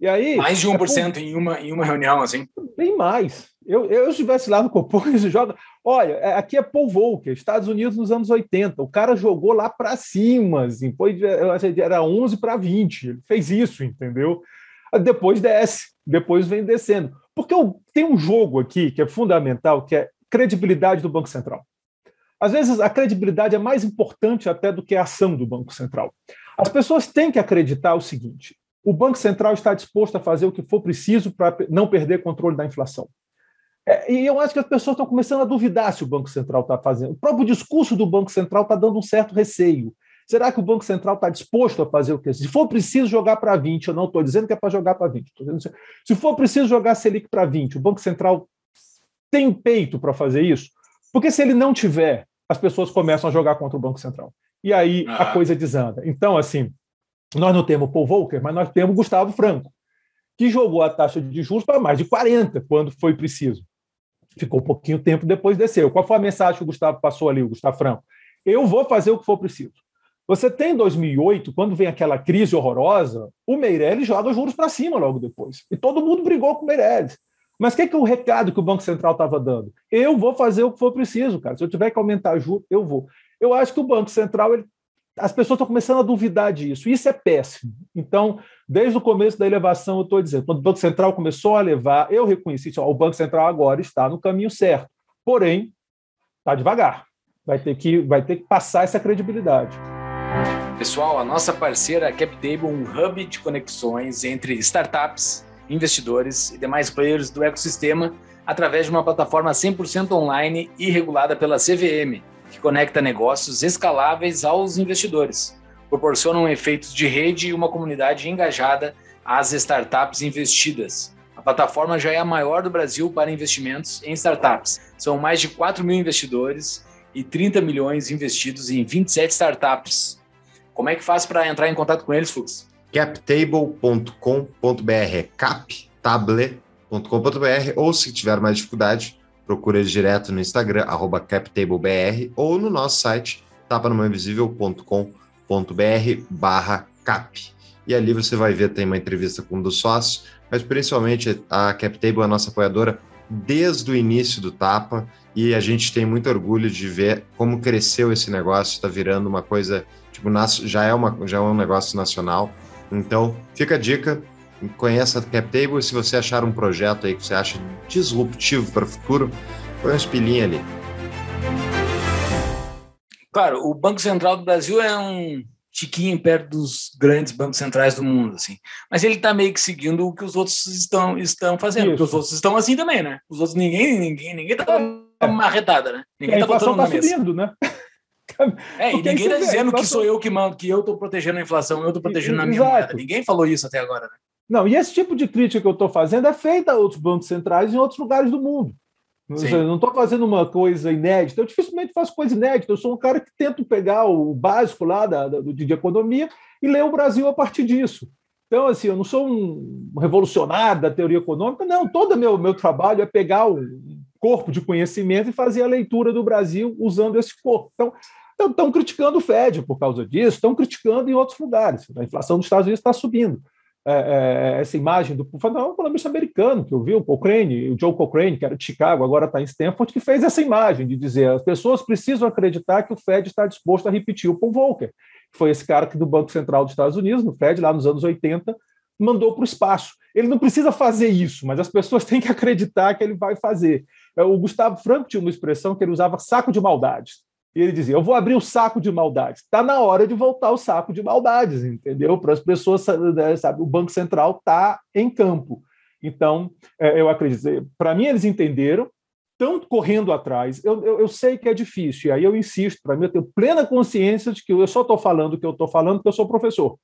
E aí, mais de 1% é, em, uma, em uma reunião, assim? Bem mais. Eu, eu estivesse lá no Copom, esse joga. Olha, é, aqui é Paul Volcker, Estados Unidos nos anos 80. O cara jogou lá para cima, assim, foi, era 11 para 20. Ele fez isso, entendeu? Depois desce, depois vem descendo. Porque eu, tem um jogo aqui que é fundamental, que é credibilidade do Banco Central. Às vezes, a credibilidade é mais importante até do que a ação do Banco Central. As pessoas têm que acreditar o seguinte: o Banco Central está disposto a fazer o que for preciso para não perder controle da inflação. É, e eu acho que as pessoas estão começando a duvidar se o Banco Central está fazendo. O próprio discurso do Banco Central está dando um certo receio. Será que o Banco Central está disposto a fazer o que? Se for preciso jogar para 20, eu não estou dizendo que é para jogar para 20. Dizendo, se for preciso jogar Selic para 20, o Banco Central tem peito para fazer isso? Porque se ele não tiver, as pessoas começam a jogar contra o Banco Central. E aí ah. a coisa desanda. Então, assim, nós não temos Paul Volcker, mas nós temos Gustavo Franco, que jogou a taxa de juros para mais de 40 quando foi preciso. Ficou um pouquinho tempo depois desceu. Qual foi a mensagem que o Gustavo passou ali, o Gustavo Franco? Eu vou fazer o que for preciso. Você tem 2008, quando vem aquela crise horrorosa, o Meirelles joga os juros para cima logo depois. E todo mundo brigou com o Meirelles. Mas o que, é o recado que o Banco Central estava dando? Eu vou fazer o que for preciso, cara. Se eu tiver que aumentar juros, eu vou. Eu acho que o Banco Central ele as pessoas estão começando a duvidar disso. Isso é péssimo. Então, desde o começo da elevação, eu estou dizendo, quando o Banco Central começou a levar, eu reconheci que o Banco Central agora está no caminho certo. Porém, está devagar. Vai ter, que, vai ter que passar essa credibilidade. Pessoal, a nossa parceira é CapTable é um hub de conexões entre startups, investidores e demais players do ecossistema através de uma plataforma 100% online e regulada pela CVM, que conecta negócios escaláveis aos investidores, proporcionam efeitos de rede e uma comunidade engajada às startups investidas. A plataforma já é a maior do Brasil para investimentos em startups. São mais de 4 mil investidores e 30 milhões investidos em 27 startups. Como é que faz para entrar em contato com eles, Fux? captable.com.br, captable.com.br, ou se tiver mais dificuldade, procura direto no Instagram, arroba captablebr, ou no nosso site, tapanumainvisível.com.br barra cap. E ali você vai ver, tem uma entrevista com um dos sócios, mas principalmente a Captable é a nossa apoiadora desde o início do Tapa, e a gente tem muito orgulho de ver como cresceu esse negócio, está virando uma coisa, tipo, já é, uma, já é um negócio nacional. Então, fica a dica, conheça a CapTable e se você achar um projeto aí que você acha disruptivo para o futuro, põe uns pilinha ali. Claro, o Banco Central do Brasil é um tiquinho perto dos grandes bancos centrais do mundo, assim. Mas ele está meio que seguindo o que os outros estão, estão fazendo, porque os outros estão assim também, né? Os outros, ninguém, ninguém, ninguém está é. marretada, né? Ninguém está é, tá botando tá Subindo, né? É, e ninguém está dizendo que sou eu que mando, que eu estou protegendo a inflação, eu estou protegendo a minha moeda. Ninguém falou isso até agora. Né? Não, e esse tipo de crítica que eu estou fazendo é feita a outros bancos centrais em outros lugares do mundo. Seja, não estou fazendo uma coisa inédita, eu dificilmente faço coisa inédita, eu sou um cara que tento pegar o básico lá da, da, de economia e ler o Brasil a partir disso. Então, assim, eu não sou um revolucionário da teoria econômica, não. Todo meu, meu trabalho é pegar um corpo de conhecimento e fazer a leitura do Brasil usando esse corpo. Então, estão criticando o Fed por causa disso, estão criticando em outros lugares. A inflação dos Estados Unidos está subindo. É, é, é, essa imagem do não, um economista americano que eu vi, o Cochrane, o Joe Cochrane, que era de Chicago, agora está em Stanford, que fez essa imagem de dizer as pessoas precisam acreditar que o Fed está disposto a repetir o Paul Volcker, que foi esse cara que do Banco Central dos Estados Unidos, no Fed, lá nos anos 80, mandou para o espaço. Ele não precisa fazer isso, mas as pessoas têm que acreditar que ele vai fazer. O Gustavo Franco tinha uma expressão que ele usava saco de maldades. E ele dizia: Eu vou abrir o saco de maldades. Está na hora de voltar o saco de maldades, entendeu? Para as pessoas, né, sabe, o Banco Central está em campo. Então, é, eu acredito, é, para mim, eles entenderam, estão correndo atrás. Eu, eu, eu, sei que é difícil, e aí eu insisto, para mim, eu tenho plena consciência de que eu só estou falando o que eu estou falando, porque eu sou professor.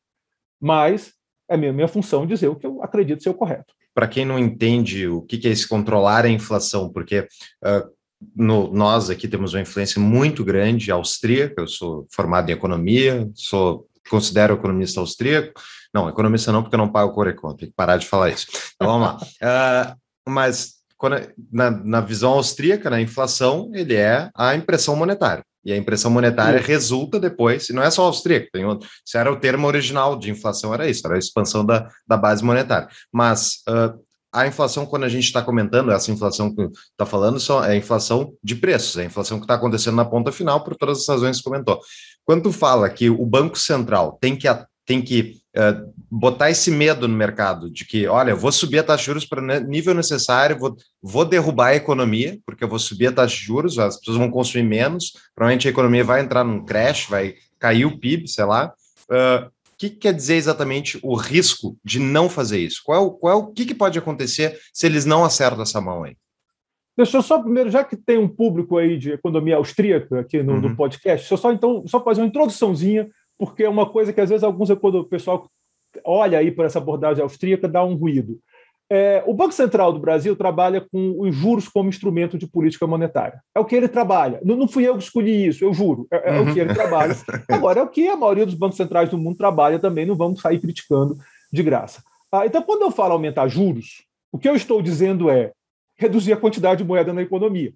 Mas é minha, minha função dizer o que eu acredito ser o correto. Para quem não entende o que, é esse controlar a inflação, porque uh, no, nós aqui temos uma influência muito grande austríaca. Eu sou formado em economia, sou considero economista austríaco. Não, economista não, porque eu não pago o conta. tem que parar de falar isso. Então vamos lá. Uh, mas quando, na, na, visão austríaca, na inflação, ele é a impressão monetária. E a impressão monetária uhum. resulta depois, e não é só austríaca, tem outro, se era o termo original de inflação, era isso, era a expansão da, da base monetária. Mas uh, a inflação, quando a gente está comentando, essa inflação que está falando, só é a inflação de preços, é a inflação que está acontecendo na ponta final, por todas as razões que comentou. Quando tu fala que o Banco Central tem que, tem que uh, botar esse medo no mercado de que, olha, vou subir a taxa de juros para o nível necessário, vou, vou derrubar a economia, porque eu vou subir a taxa de juros, as pessoas vão consumir menos, provavelmente a economia vai entrar num crash, vai cair o PIB, sei lá. Uh, o que, quer dizer exatamente o risco de não fazer isso? Qual, é qual é o que, que pode acontecer se eles não acertam essa mão aí? Deixa eu só primeiro, já que tem um público aí de economia austríaca aqui no, uhum. no podcast, deixa eu só então só fazer uma introduçãozinha, porque é uma coisa que às vezes alguns quando o pessoal olha aí para essa abordagem austríaca dá um ruído. É, o Banco Central do Brasil trabalha com os juros como instrumento de política monetária. É o que ele trabalha. Não, não fui eu que escolhi isso, eu juro. É, é uhum. o que ele trabalha. Agora, é o que a maioria dos bancos centrais do mundo trabalha também, não vamos sair criticando de graça. Ah, então, quando eu falo aumentar juros, o que eu estou dizendo é reduzir a quantidade de moeda na economia.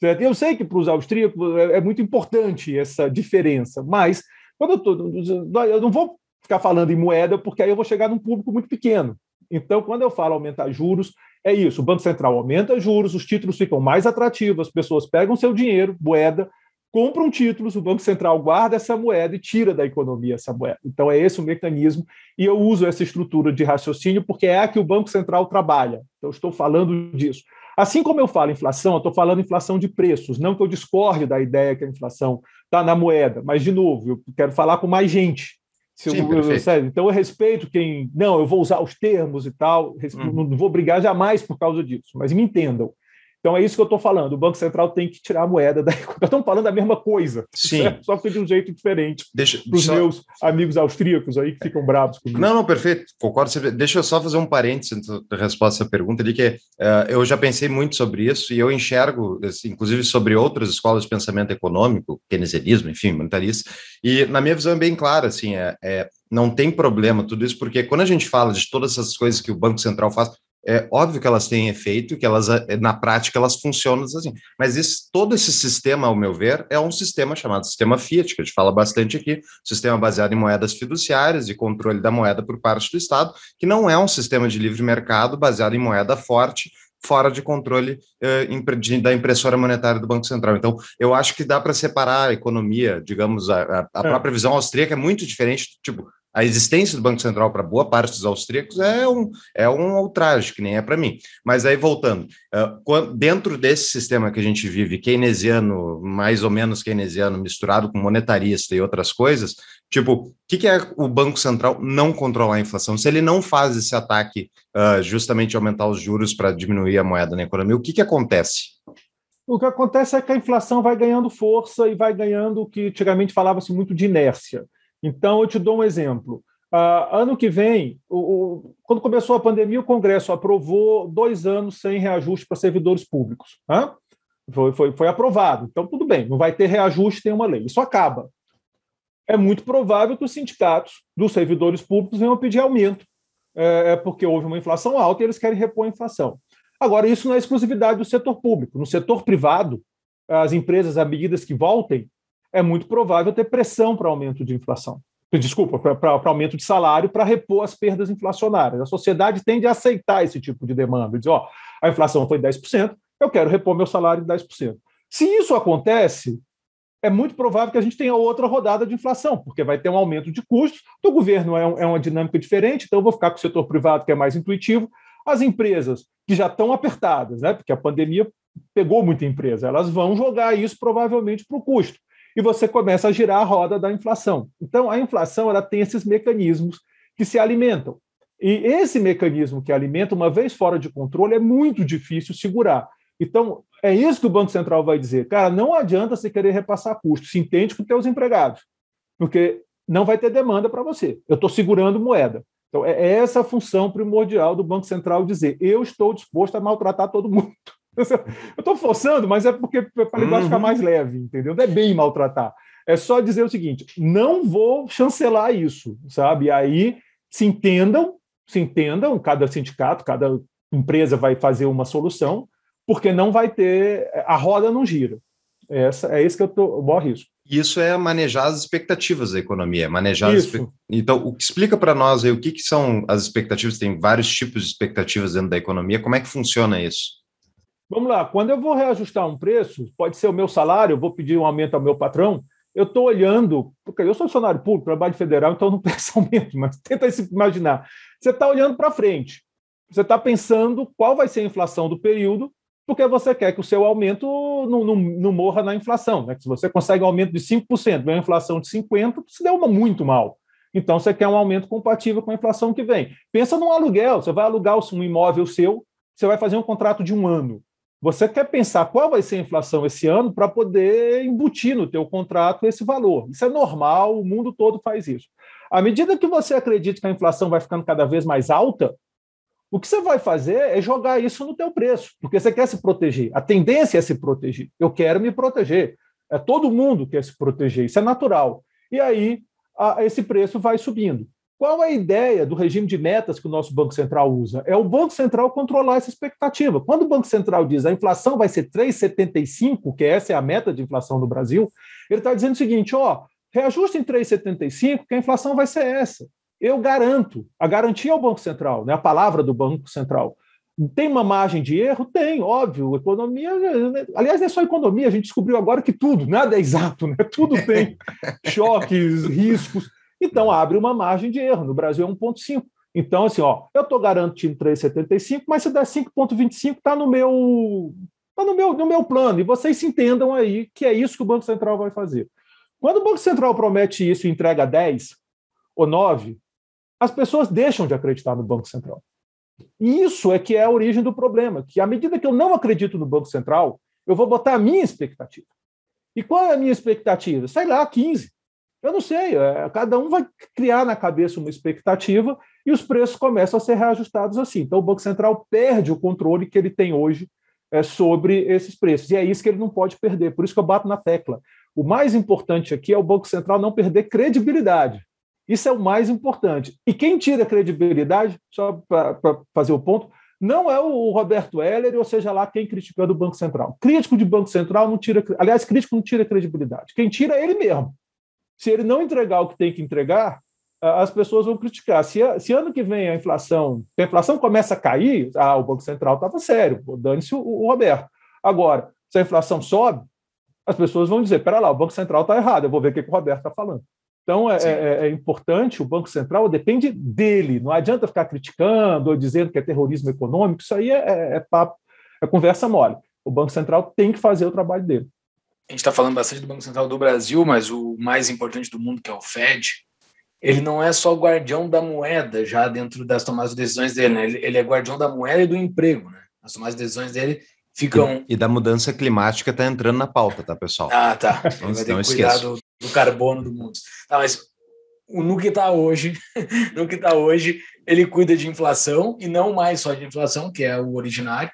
Certo? Eu sei que para os austríacos é, é muito importante essa diferença, mas quando eu, tô, eu não vou ficar falando em moeda, porque aí eu vou chegar num público muito pequeno. Então, quando eu falo aumentar juros, é isso: o Banco Central aumenta juros, os títulos ficam mais atrativos, as pessoas pegam seu dinheiro, moeda, compram títulos, o Banco Central guarda essa moeda e tira da economia essa moeda. Então, é esse o mecanismo, e eu uso essa estrutura de raciocínio porque é a que o Banco Central trabalha. Então, estou falando disso. Assim como eu falo inflação, eu estou falando inflação de preços, não que eu discorde da ideia que a inflação está na moeda, mas, de novo, eu quero falar com mais gente. Se Sim, eu, então eu respeito quem. Não, eu vou usar os termos e tal, uhum. não vou brigar jamais por causa disso, mas me entendam. Então é isso que eu estou falando. O Banco Central tem que tirar a moeda da economia. Estamos falando da mesma coisa. Sim. Só que de um jeito diferente. Deixa... Para os só... meus amigos austríacos aí que ficam bravos comigo. Não, não, perfeito. Concordo. Deixa eu só fazer um parênteses em resposta à pergunta de que uh, eu já pensei muito sobre isso e eu enxergo, assim, inclusive sobre outras escolas de pensamento econômico, keynesianismo, enfim, monetarista, e na minha visão é bem clara, assim, é, é não tem problema tudo isso, porque quando a gente fala de todas essas coisas que o Banco Central faz, é óbvio que elas têm efeito, que elas, eh, na prática, elas funcionam assim. Mas todo esse sistema, ao meu ver, é um sistema chamado sistema Fiat, que a gente fala bastante aqui, sistema baseado em moedas fiduciárias e controle da moeda por parte do Estado, que não é um sistema de livre mercado baseado em moeda forte, fora de controle eh, da impressora monetária do Banco Central. Então, eu acho que dá para separar a economia, digamos, a, a é. própria visão austríaca é muito diferente, tipo, a existência do Banco Central para boa parte dos austríacos é um, é um ultraje, que nem é para mim. Mas aí, voltando, eh, dentro desse sistema que a gente vive, keynesiano, mais ou menos keynesiano, misturado com monetarista e outras coisas, tipo, o que, que, é o Banco Central não controlar a inflação? Se ele não faz esse ataque eh, justamente aumentar os juros para diminuir a moeda na economia, o que, que acontece? O que acontece é que a inflação vai ganhando força e vai ganhando o que antigamente falava-se muito de inércia então, eu te dou um exemplo. Uh, ano que vem, o, o, quando começou a pandemia, o Congresso aprovou dois anos sem reajuste para servidores públicos. Né? Foi, foi, foi aprovado. Então, tudo bem, não vai ter reajuste, tem uma lei. Isso acaba. É muito provável que os sindicatos dos servidores públicos venham pedir aumento, é, é porque houve uma inflação alta e eles querem repor a inflação. Agora, isso não é exclusividade do setor público. No setor privado, as empresas, à que voltem, é muito provável ter pressão para aumento de inflação. Desculpa, para aumento de salário para repor as perdas inflacionárias. A sociedade tende a aceitar esse tipo de demanda, diz, ó, a inflação foi 10%, eu quero repor meu salário em 10%. Se isso acontece, é muito provável que a gente tenha outra rodada de inflação, porque vai ter um aumento de custos, do governo é, um, é uma dinâmica diferente, então eu vou ficar com o setor privado, que é mais intuitivo. As empresas que já estão apertadas, né, porque a pandemia pegou muita empresa, elas vão jogar isso provavelmente para o custo e você começa a girar a roda da inflação. Então, a inflação ela tem esses mecanismos que se alimentam. E esse mecanismo que alimenta, uma vez fora de controle, é muito difícil segurar. Então, é isso que o Banco Central vai dizer. Cara, não adianta você querer repassar custos, se entende com teus empregados, porque não vai ter demanda para você. Eu estou segurando moeda. Então, é essa a função primordial do Banco Central dizer: eu estou disposto a maltratar todo mundo. Eu estou forçando, mas é porque é para a linguagem ficar uhum. mais leve, entendeu? Não é bem maltratar. É só dizer o seguinte: não vou chancelar isso, sabe? aí se entendam, se entendam, cada sindicato, cada empresa vai fazer uma solução, porque não vai ter. A roda não gira. Essa, é esse que eu estou, o maior risco. Isso é manejar as expectativas da economia, é manejar Então, o que explica para nós aí o que, que são as expectativas? Tem vários tipos de expectativas dentro da economia, como é que funciona isso? Vamos lá, quando eu vou reajustar um preço, pode ser o meu salário, eu vou pedir um aumento ao meu patrão, eu estou olhando, porque eu sou funcionário público, trabalho federal, então não peço aumento, mas tenta se imaginar. Você está olhando para frente, você está pensando qual vai ser a inflação do período, porque você quer que o seu aumento não, não, não morra na inflação. Né? Se você consegue um aumento de 5%, vem uma inflação de 50%, se deu muito mal. Então, você quer um aumento compatível com a inflação que vem. Pensa num aluguel, você vai alugar um imóvel seu, você vai fazer um contrato de um ano. Você quer pensar qual vai ser a inflação esse ano para poder embutir no teu contrato esse valor. Isso é normal, o mundo todo faz isso. À medida que você acredita que a inflação vai ficando cada vez mais alta, o que você vai fazer é jogar isso no teu preço, porque você quer se proteger. A tendência é se proteger. Eu quero me proteger. É todo mundo que quer se proteger, isso é natural. E aí a, esse preço vai subindo. Qual a ideia do regime de metas que o nosso Banco Central usa? É o Banco Central controlar essa expectativa. Quando o Banco Central diz a inflação vai ser 3,75, que essa é a meta de inflação no Brasil, ele está dizendo o seguinte: ó, reajuste em 3,75, que a inflação vai ser essa. Eu garanto. A garantia é o Banco Central, né? a palavra do Banco Central. Tem uma margem de erro? Tem, óbvio. Economia. Aliás, não é só economia, a gente descobriu agora que tudo, nada é exato, né? Tudo tem choques, riscos. Então uhum. abre uma margem de erro. No Brasil é 1,5. Então, assim, ó, eu estou garantindo 3,75, mas se der 5,25, está no meu. Tá no meu, no meu plano, e vocês se entendam aí que é isso que o Banco Central vai fazer. Quando o Banco Central promete isso e entrega 10 ou 9, as pessoas deixam de acreditar no Banco Central. E isso é que é a origem do problema, que à medida que eu não acredito no Banco Central, eu vou botar a minha expectativa. E qual é a minha expectativa? Sei lá, 15. Eu não sei, é, cada um vai criar na cabeça uma expectativa e os preços começam a ser reajustados assim. Então, o Banco Central perde o controle que ele tem hoje é, sobre esses preços. E é isso que ele não pode perder. Por isso que eu bato na tecla. O mais importante aqui é o Banco Central não perder credibilidade. Isso é o mais importante. E quem tira credibilidade, só para fazer o ponto, não é o Roberto Heller, ou seja lá quem criticando o Banco Central. Crítico de Banco Central não tira. Aliás, crítico não tira credibilidade. Quem tira é ele mesmo. Se ele não entregar o que tem que entregar, as pessoas vão criticar. Se, se ano que vem a inflação, a inflação começa a cair, ah, o Banco Central estava sério, dane-se o, o Roberto. Agora, se a inflação sobe, as pessoas vão dizer: pera lá, o Banco Central está errado, eu vou ver o que, que o Roberto está falando. Então, é, é, é, importante, o Banco Central depende dele, não adianta ficar criticando ou dizendo que é terrorismo econômico, isso aí é, é, é papo, é conversa mole. O Banco Central tem que fazer o trabalho dele a gente está falando bastante do Banco Central do Brasil, mas o mais importante do mundo, que é o Fed, ele não é só o guardião da moeda já dentro das tomadas de decisões dele, né? ele, ele é guardião da moeda e do emprego, né? As tomadas de decisões dele ficam... E, e da mudança climática está entrando na pauta, tá, pessoal? Ah, tá. Não, vai ter que do, do, carbono do mundo. Tá, mas no que está hoje, no que está hoje, ele cuida de inflação e não mais só de inflação, que é o originário,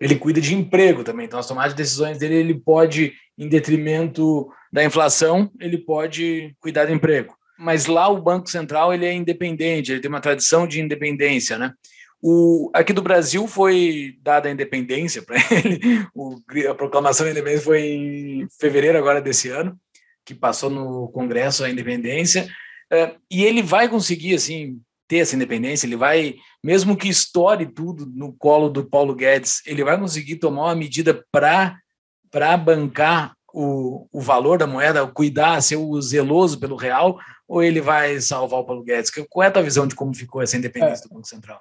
ele cuida de emprego também. Então, as tomadas de decisões dele, ele pode, em detrimento da inflação, ele pode cuidar do emprego. Mas lá o Banco Central ele é independente, ele tem uma tradição de independência, né? O, aqui do Brasil foi dada a independência para ele, o, a proclamação da independência foi em fevereiro agora desse ano, que passou no Congresso a independência, é, e ele vai conseguir, assim, ter essa independência, ele vai, mesmo que estoure tudo no colo do Paulo Guedes, ele vai conseguir tomar uma medida para bancar o, o valor da moeda, cuidar, ser o zeloso pelo real, ou ele vai salvar o Paulo Guedes? Qual é a tua visão de como ficou essa independência é, do Banco Central?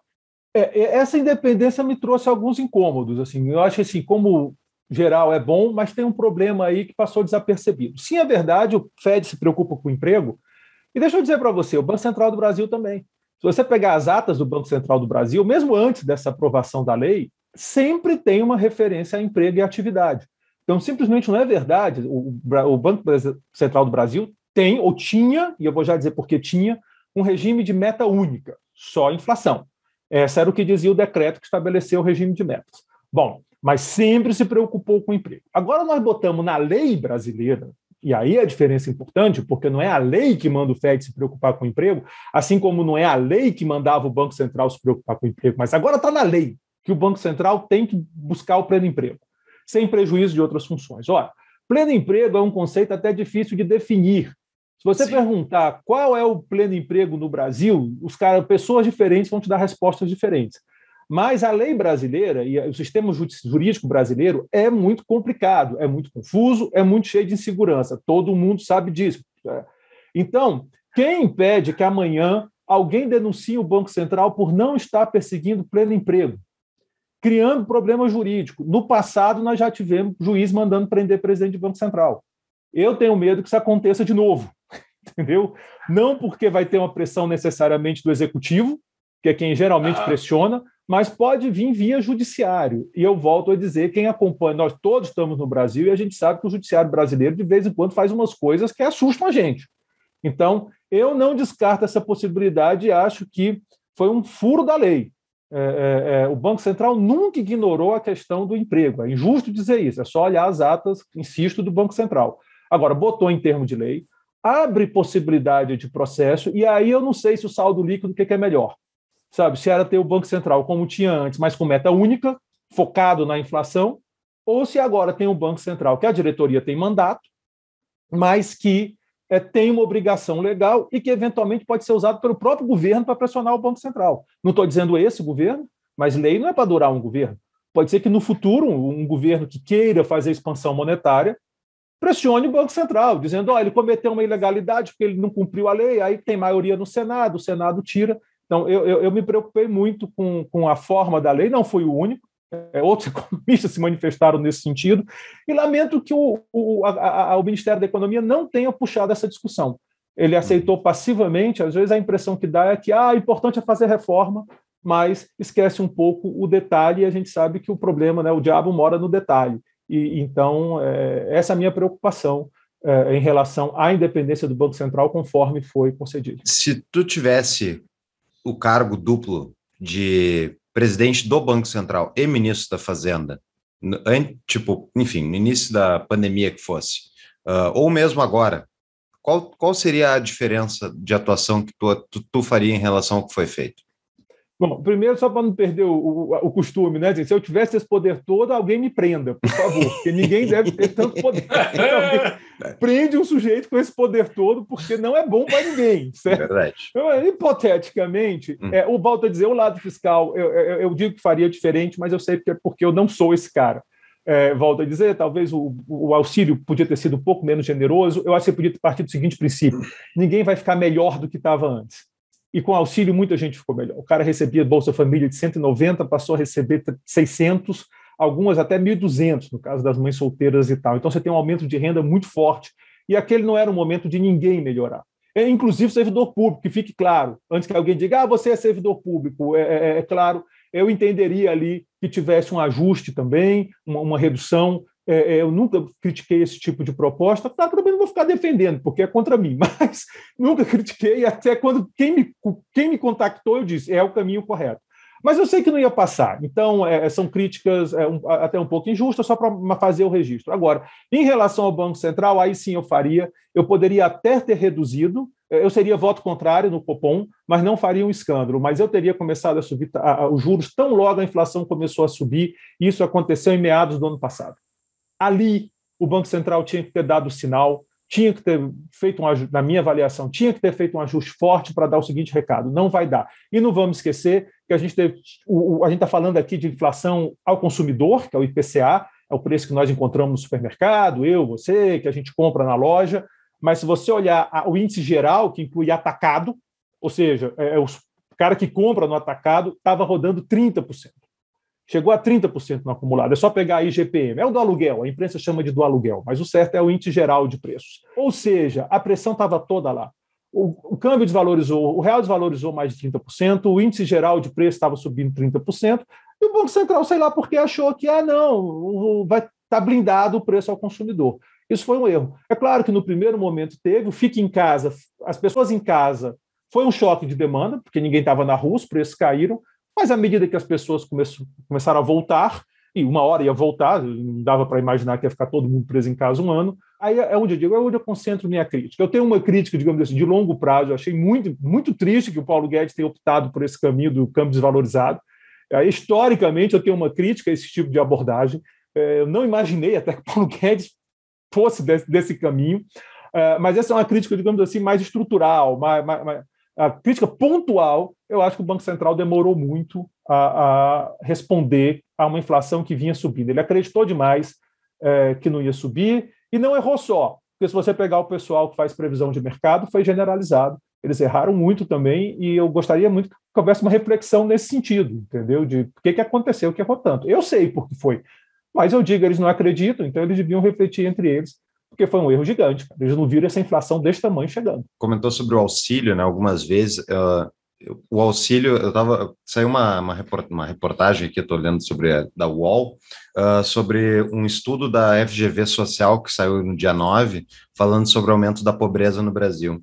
É, é, essa independência me trouxe alguns incômodos. Assim, eu acho assim, como geral é bom, mas tem um problema aí que passou desapercebido. Sim, é verdade, o Fed se preocupa com o emprego, e deixa eu dizer para você, o Banco Central do Brasil também. Se você pegar as atas do Banco Central do Brasil, mesmo antes dessa aprovação da lei, sempre tem uma referência a emprego e atividade. Então, simplesmente não é verdade. O, Banco Central do Brasil tem, ou tinha, e eu vou já dizer porque tinha, um regime de meta única, só inflação. Essa era o que dizia o decreto que estabeleceu o regime de metas. Bom, mas sempre se preocupou com o emprego. Agora nós botamos na lei brasileira e aí é a diferença é importante, porque não é a lei que manda o Fed se preocupar com o emprego, assim como não é a lei que mandava o Banco Central se preocupar com o emprego, mas agora está na lei que o Banco Central tem que buscar o pleno emprego, sem prejuízo de outras funções. Ora, pleno emprego é um conceito até difícil de definir. Se você Sim. perguntar qual é o pleno emprego no Brasil, os cara, pessoas diferentes vão te dar respostas diferentes. Mas a lei brasileira e o sistema jurídico brasileiro é muito complicado, é muito confuso, é muito cheio de insegurança. Todo mundo sabe disso. É. Então, quem impede que amanhã alguém denuncie o Banco Central por não estar perseguindo pleno emprego, criando problema jurídico? No passado, nós já tivemos juiz mandando prender presidente do Banco Central. Eu tenho medo que isso aconteça de novo, entendeu? Não porque vai ter uma pressão necessariamente do executivo, que é quem geralmente ah. pressiona, mas pode vir via judiciário. E eu volto a dizer, quem acompanha, nós todos estamos no Brasil e a gente sabe que o judiciário brasileiro de vez em quando faz umas coisas que assustam a gente. Então, eu não descarto essa possibilidade e acho que foi um furo da lei. É, é, é o Banco Central nunca ignorou a questão do emprego. É injusto dizer isso, é só olhar as atas, insisto, do Banco Central. Agora, botou em termo de lei, abre possibilidade de processo, e aí eu não sei se o saldo líquido o que é melhor Sabe, se era ter o Banco Central como tinha antes, mas com meta única, focado na inflação, ou se agora tem um Banco Central que a diretoria tem mandato, mas que é, tem uma obrigação legal e que eventualmente pode ser usado pelo próprio governo para pressionar o Banco Central. Não estou dizendo esse governo, mas lei não é para durar um governo. Pode ser que no futuro um, governo que queira fazer expansão monetária pressione o Banco Central, dizendo: olha ele cometeu uma ilegalidade porque ele não cumpriu a lei, aí tem maioria no Senado, o Senado tira. Então, eu, eu, eu, me preocupei muito com, com a forma da lei, não fui o único, é, outros economistas se manifestaram nesse sentido, e lamento que o, o, a, a, o Ministério da Economia não tenha puxado essa discussão. Ele aceitou passivamente, às vezes a impressão que dá é que ah, o importante é fazer reforma, mas esquece um pouco o detalhe, e a gente sabe que o problema, né, o diabo mora no detalhe. E, então, é, essa é a minha preocupação é, em relação à independência do Banco Central, conforme foi concedido. Se tu tivesse o cargo duplo de presidente do Banco Central e ministro da Fazenda, tipo, enfim, no início da pandemia que fosse, uh, ou mesmo agora, qual, qual seria a diferença de atuação que tu, tu, tu faria em relação ao que foi feito? Bom, primeiro, só para não perder o, o, o, costume, né? Se eu tivesse esse poder todo, alguém me prenda, por favor, porque ninguém deve ter tanto poder. Então, prende um sujeito com esse poder todo, porque não é bom para ninguém, certo? Verdade. Então, é, hipoteticamente, hum. é, o Balta tá dizer, é o lado fiscal, eu, eu, eu, digo que faria diferente, mas eu sei porque, porque eu não sou esse cara. É, a tá dizer, é, talvez o, o, auxílio podia ter sido um pouco menos generoso. Eu acho que você podia partir do seguinte princípio: ninguém vai ficar melhor do que estava antes e com auxílio muita gente ficou melhor. O cara recebia Bolsa Família de 190, passou a receber 600, algumas até 1.200, no caso das mães solteiras e tal. Então você tem um aumento de renda muito forte. E aquele não era o momento de ninguém melhorar. É, inclusive servidor público, que fique claro, antes que alguém diga, ah, você é servidor público, é, é, é, é claro, eu entenderia ali que tivesse um ajuste também, uma, uma redução é, é, eu nunca critiquei esse tipo de proposta, Tá, também não vou ficar defendendo, porque é contra mim, mas nunca critiquei, até quando quem me, quem me contactou eu disse, é o caminho correto. Mas eu sei que não ia passar, então é, é são críticas é, um, até um pouco injustas, só para fazer o registro. Agora, em relação ao Banco Central, aí sim eu faria, eu poderia até ter reduzido, é, eu seria voto contrário no Copom, mas não faria um escândalo. Mas eu teria começado a subir tá, a, a, os juros tão logo a inflação começou a subir, e isso aconteceu em meados do ano passado ali o Banco Central tinha que ter dado sinal, tinha que ter feito um ajuste, na minha avaliação, tinha que ter feito um ajuste forte para dar o seguinte recado: não vai dar. E não vamos esquecer que a gente está falando aqui de inflação ao consumidor, que é o IPCA, é o preço que nós encontramos no supermercado, eu, você, que a gente compra na loja. Mas se você olhar o índice geral, que inclui atacado, ou seja, é, é o cara que compra no atacado, estava rodando 30% chegou a 30% no acumulado. É só pegar a IGPM, é o do aluguel, a imprensa chama de do aluguel, mas o certo é o índice geral de preços. Ou seja, a pressão estava toda lá. O, o câmbio desvalorizou, o real desvalorizou mais de 30%, o índice geral de preço estava subindo 30%, e o Banco Central, sei lá porque, achou que, ah, não, vai estar tá blindado o preço ao consumidor. Isso foi um erro. É claro que no primeiro momento teve, o fique em casa, as pessoas em casa, foi um choque de demanda, porque ninguém estava na rua, os preços caíram, mas à medida que as pessoas começaram a voltar, e uma hora ia voltar, não dava para imaginar que ia ficar todo mundo preso em casa um ano. Aí é onde eu digo, é onde eu concentro minha crítica. Eu tenho uma crítica, digamos assim, de longo prazo. Eu achei muito, muito triste que o Paulo Guedes tenha optado por esse caminho do campo desvalorizado. É, historicamente, eu tenho uma crítica a esse tipo de abordagem. É, eu não imaginei até que o Paulo Guedes fosse desse, desse caminho. É, mas essa é uma crítica, digamos assim, mais estrutural, mais, mais, a crítica pontual, eu acho que o Banco Central demorou muito a, a responder a uma inflação que vinha subindo. Ele acreditou demais é, que não ia subir e não errou só, porque se você pegar o pessoal que faz previsão de mercado, foi generalizado. Eles erraram muito também e eu gostaria muito que houvesse uma reflexão nesse sentido, entendeu? De o que, que aconteceu, que errou tanto. Eu sei por que foi, mas eu digo, eles não acreditam, então eles deviam refletir entre eles porque foi um erro gigante. Cara. Eles não viram essa inflação desse tamanho chegando. Comentou sobre o auxílio, né? Algumas vezes. Uh, o auxílio, eu tava. Saiu uma, uma, reportagem aqui, estou olhando sobre da UOL, uh, sobre um estudo da FGV Social que saiu no dia 9, falando sobre o aumento da pobreza no Brasil.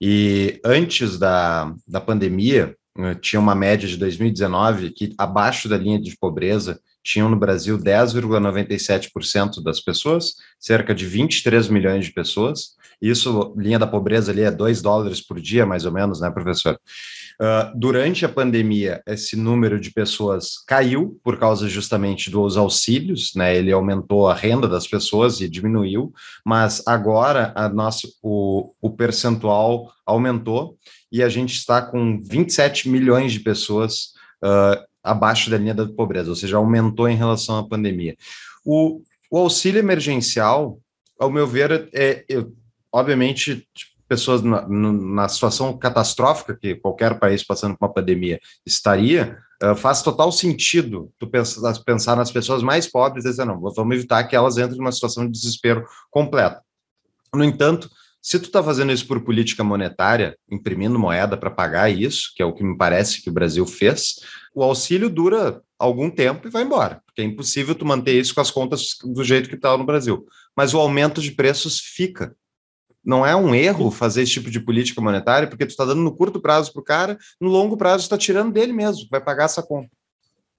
E antes da, da pandemia, eh, tinha uma média de 2019 que abaixo da linha de pobreza tinham no Brasil 10,97% das pessoas, cerca de 23 milhões de pessoas. Isso, linha da pobreza ali é 2 dólares por dia, mais ou menos, né, professor? Uh, durante a pandemia, esse número de pessoas caiu por causa justamente dos auxílios, né? Ele aumentou a renda das pessoas e diminuiu, mas agora a nossa, o, o percentual aumentou e a gente está com 27 milhões de pessoas uh, abaixo da linha da pobreza, ou seja, aumentou em relação à pandemia. O, o auxílio emergencial, ao meu ver, é, é obviamente, pessoas na, na, situação catastrófica que qualquer país passando por uma pandemia estaria, uh, faz total sentido tu pensar, pensar nas pessoas mais pobres e dizer, não, vamos evitar que elas entrem numa situação de desespero completo. No entanto, se tu está fazendo isso por política monetária, imprimindo moeda para pagar isso, que é o que me parece que o Brasil fez, o auxílio dura algum tempo e vai embora, porque é impossível tu manter isso com as contas do jeito que está no Brasil. Mas o aumento de preços fica. Não é um erro fazer esse tipo de política monetária, porque tu está dando no curto prazo para o cara, no longo prazo está tirando dele mesmo, vai pagar essa conta.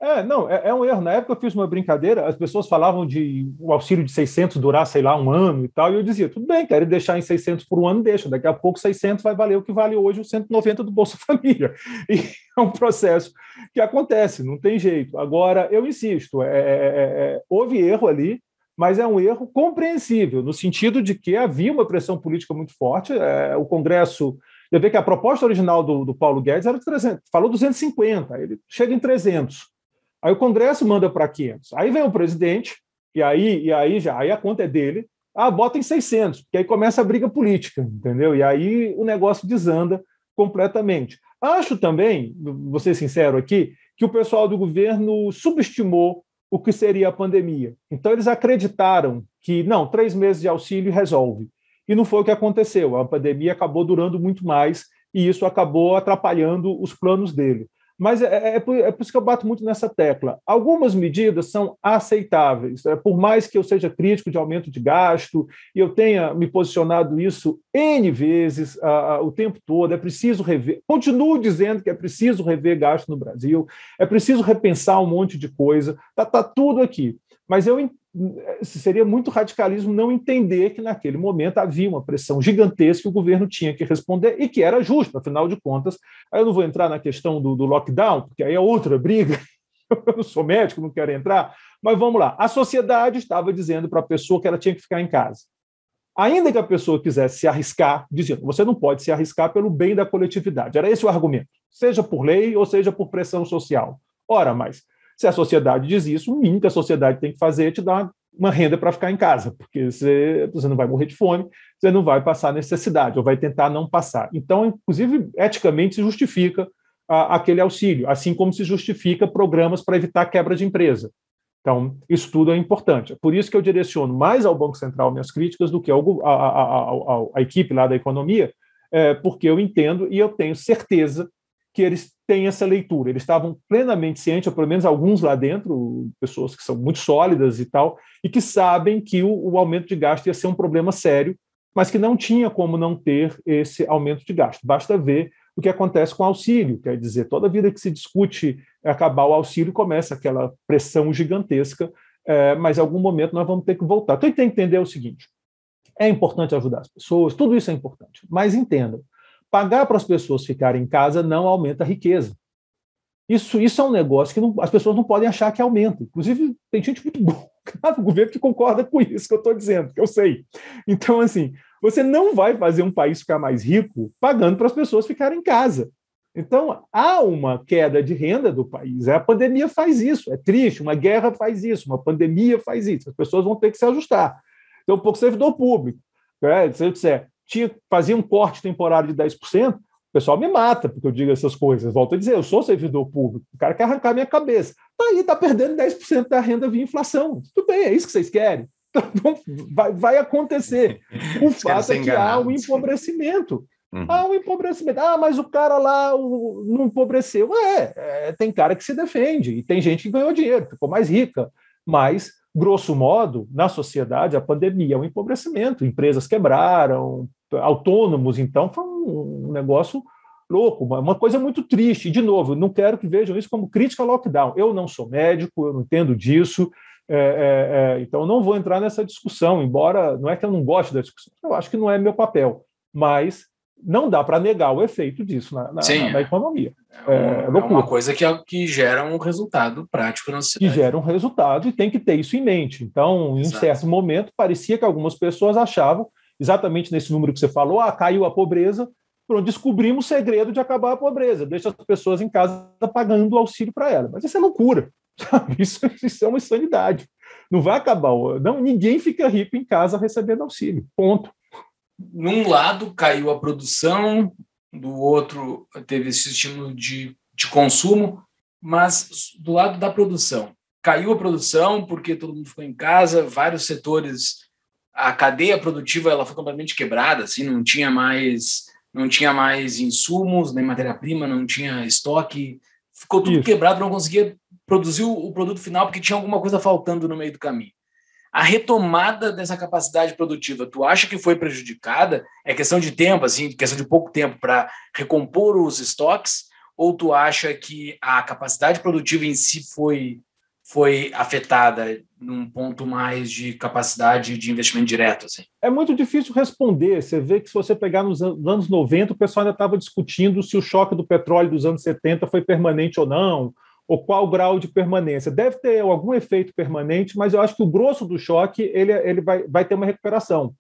É, não, é, é, um erro. Na época eu fiz uma brincadeira, as pessoas falavam de o auxílio de 600 durar, sei lá, um ano e tal, e eu dizia, tudo bem, quero deixar em 600 por um ano, deixa, daqui a pouco 600 vai valer o que vale hoje o 190 do Bolsa Família. E é um processo que acontece, não tem jeito. Agora, eu insisto, é é, é, é, houve erro ali, mas é um erro compreensível, no sentido de que havia uma pressão política muito forte, é, o Congresso... Eu vejo que a proposta original do, do Paulo Guedes era de 300, falou 250, ele chega em 300. Aí o Congresso manda para 500. Aí vem o presidente, e aí, e aí já, aí a conta é dele. Ah, bota em 600, porque aí começa a briga política, entendeu? E aí o negócio desanda completamente. Acho também, vou ser sincero aqui, que o pessoal do governo subestimou o que seria a pandemia. Então, eles acreditaram que, não, três meses de auxílio resolve. E não foi o que aconteceu. A pandemia acabou durando muito mais e isso acabou atrapalhando os planos dele. Mas é, é, é, por, é, por, isso que eu bato muito nessa tecla. Algumas medidas são aceitáveis, é, por mais que eu seja crítico de aumento de gasto, e eu tenha me posicionado isso N vezes a, a, o tempo todo, é preciso rever. Continuo dizendo que é preciso rever gasto no Brasil, é preciso repensar um monte de coisa, está tá tudo aqui. Mas eu seria muito radicalismo não entender que naquele momento havia uma pressão gigantesca que o governo tinha que responder e que era justo, afinal de contas. Aí eu não vou entrar na questão do, do lockdown, porque aí é outra briga. Eu não sou médico, não quero entrar, mas vamos lá. A sociedade estava dizendo para a pessoa que ela tinha que ficar em casa. Ainda que a pessoa quisesse se arriscar, dizendo, você não pode se arriscar pelo bem da coletividade. Era esse o argumento, seja por lei ou seja por pressão social. Ora, mas se a sociedade diz isso, o mínimo que a sociedade tem que fazer é te dar uma renda para ficar em casa, porque você, você não vai morrer de fome, você não vai passar necessidade, ou vai tentar não passar. Então, inclusive, eticamente se justifica a, aquele auxílio, assim como se justifica programas para evitar quebra de empresa. Então, isso tudo é importante. É por isso que eu direciono mais ao Banco Central minhas críticas do que ao, a, a, a, equipe lá da economia, é, porque eu entendo e eu tenho certeza que eles tem essa leitura. Eles estavam plenamente cientes, ou pelo menos alguns lá dentro, pessoas que são muito sólidas e tal, e que sabem que o, o aumento de gasto ia ser um problema sério, mas que não tinha como não ter esse aumento de gasto. Basta ver o que acontece com o auxílio, quer dizer, toda vida que se discute acabar o auxílio, começa aquela pressão gigantesca, é, mas em algum momento nós vamos ter que voltar. Então, tem que entender o seguinte, é importante ajudar as pessoas, tudo isso é importante, mas entendam, Pagar para as pessoas ficarem em casa não aumenta a riqueza. Isso, isso é um negócio que não, as pessoas não podem achar que aumenta. Inclusive, tem gente muito boa do governo que concorda com isso que eu estou dizendo, que eu sei. Então, assim, você não vai fazer um país ficar mais rico pagando para as pessoas ficarem em casa. Então, há uma queda de renda do país. A pandemia faz isso. É triste. Uma guerra faz isso. Uma pandemia faz isso. As pessoas vão ter que se ajustar. Então, um pouco servidor público. Né? Se eu disser, tinha, fazia um corte temporário de 10%, o pessoal me mata porque eu digo essas coisas. Volto a dizer, eu sou servidor público, o cara quer arrancar minha cabeça. Tá aí, tá perdendo 10% da renda via inflação. Tudo bem, é isso que vocês querem. Então, vai, vai acontecer. O fato é que há um empobrecimento. Uhum. Há um empobrecimento. Ah, mas o cara lá o, não empobreceu. É, é, tem cara que se defende, e tem gente que ganhou dinheiro, ficou mais rica. Mas grosso modo, na sociedade, a pandemia é um empobrecimento, empresas quebraram, autônomos, então, foi um negócio louco, uma coisa muito triste. de novo, não quero que vejam isso como crítica ao lockdown. Eu não sou médico, eu não entendo disso, é, é, é, então não vou entrar nessa discussão, embora não é que eu não goste da discussão, eu acho que não é meu papel, mas não dá para negar o efeito disso na, na, Sim, na, na é. economia. É, é, é, uma coisa que, é, que gera um resultado prático na sociedade. Que gera um resultado e tem que ter isso em mente. Então, em um certo momento, parecia que algumas pessoas achavam, exatamente nesse número que você falou, ah, caiu a pobreza, pronto, descobrimos o segredo de acabar a pobreza, deixa as pessoas em casa pagando auxílio para ela. Mas isso é loucura, sabe? Isso, isso é uma insanidade. Não vai acabar, não, ninguém fica rico em casa recebendo auxílio, ponto num lado caiu a produção, do outro teve esse estímulo de, de consumo, mas do lado da produção. Caiu a produção porque todo mundo ficou em casa, vários setores, a cadeia produtiva ela foi completamente quebrada, assim, não tinha mais não tinha mais insumos, nem matéria-prima, não tinha estoque, ficou tudo Isso. quebrado, não conseguia produzir o, o produto final porque tinha alguma coisa faltando no meio do caminho a retomada dessa capacidade produtiva, tu acha que foi prejudicada? É questão de tempo, assim, questão de pouco tempo para recompor os estoques? Ou tu acha que a capacidade produtiva em si foi, foi afetada num ponto mais de capacidade de investimento direto? Assim? É muito difícil responder. Você vê que se você pegar nos anos 90, o pessoal ainda estava discutindo se o choque do petróleo dos anos 70 foi permanente ou não, ou qual grau de permanência. Deve ter algum efeito permanente, mas eu acho que o grosso do choque ele, ele vai, vai ter uma recuperação.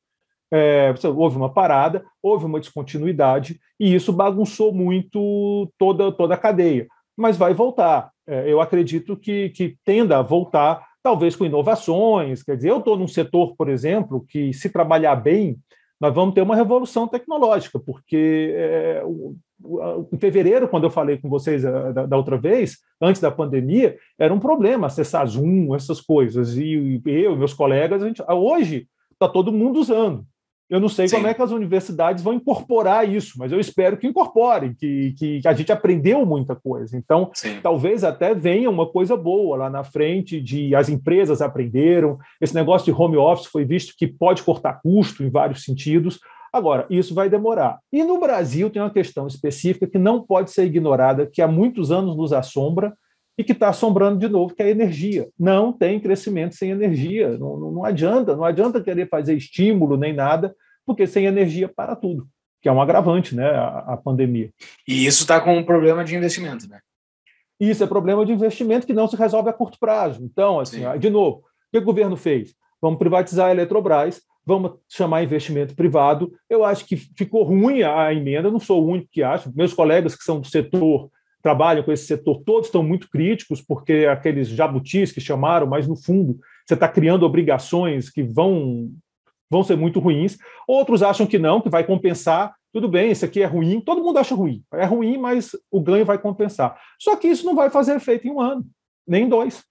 É, houve uma parada, houve uma descontinuidade, e isso bagunçou muito toda, toda a cadeia. Mas vai voltar. É, eu acredito que, que tenda a voltar, talvez com inovações. Quer dizer, eu estou num setor, por exemplo, que se trabalhar bem, nós vamos ter uma revolução tecnológica, porque é, em fevereiro, quando eu falei com vocês da, da, outra vez, antes da pandemia, era um problema acessar Zoom, essas coisas. E, eu e meus colegas, a gente, ah, hoje está todo mundo usando. Eu não sei Sim. como é que as universidades vão incorporar isso, mas eu espero que incorporem, que, que a gente aprendeu muita coisa. Então, Sim. talvez até venha uma coisa boa lá na frente de as empresas aprenderam. Esse negócio de home office foi visto que pode cortar custo em vários sentidos. Agora, isso vai demorar. E no Brasil tem uma questão específica que não pode ser ignorada, que há muitos anos nos assombra e que está assombrando de novo, que é a energia. Não tem crescimento sem energia. Não, não, não adianta, não adianta querer fazer estímulo nem nada, porque sem energia para tudo, que é um agravante, né? A, a pandemia. E isso está com um problema de investimento, né? Isso é problema de investimento que não se resolve a curto prazo. Então, assim, Sim. de novo, o que o governo fez? Vamos privatizar a Eletrobras vamos chamar investimento privado. Eu acho que ficou ruim a emenda, não sou o único que acha. Meus colegas que são do setor, trabalham com esse setor, todos estão muito críticos, porque aqueles jabutis que chamaram, mas no fundo você está criando obrigações que vão, vão ser muito ruins. Outros acham que não, que vai compensar. Tudo bem, isso aqui é ruim, todo mundo acha ruim. É ruim, mas o ganho vai compensar. Só que isso não vai fazer efeito em um ano, nem em dois.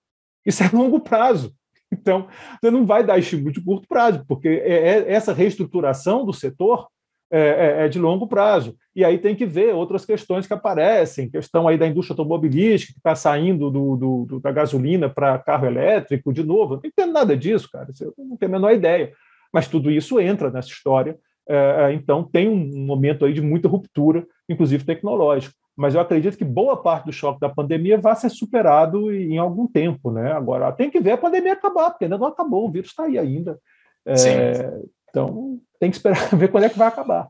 Isso é longo prazo. Então, você não vai dar estímulo de curto prazo, porque é, é, essa reestruturação do setor é, é, é, de longo prazo. E aí tem que ver outras questões que aparecem, questão aí da indústria automobilística, que está saindo do, do, da gasolina para carro elétrico, de novo. não tem nada disso, cara, eu não tenho a menor ideia. Mas tudo isso entra nessa história. É, é então, tem um momento aí de muita ruptura, inclusive tecnológica mas eu acredito que boa parte do choque da pandemia vai ser superado em algum tempo, né? Agora tem que ver a pandemia acabar, porque ainda não acabou, o vírus está aí ainda. É, então tem que esperar ver quando é que vai acabar.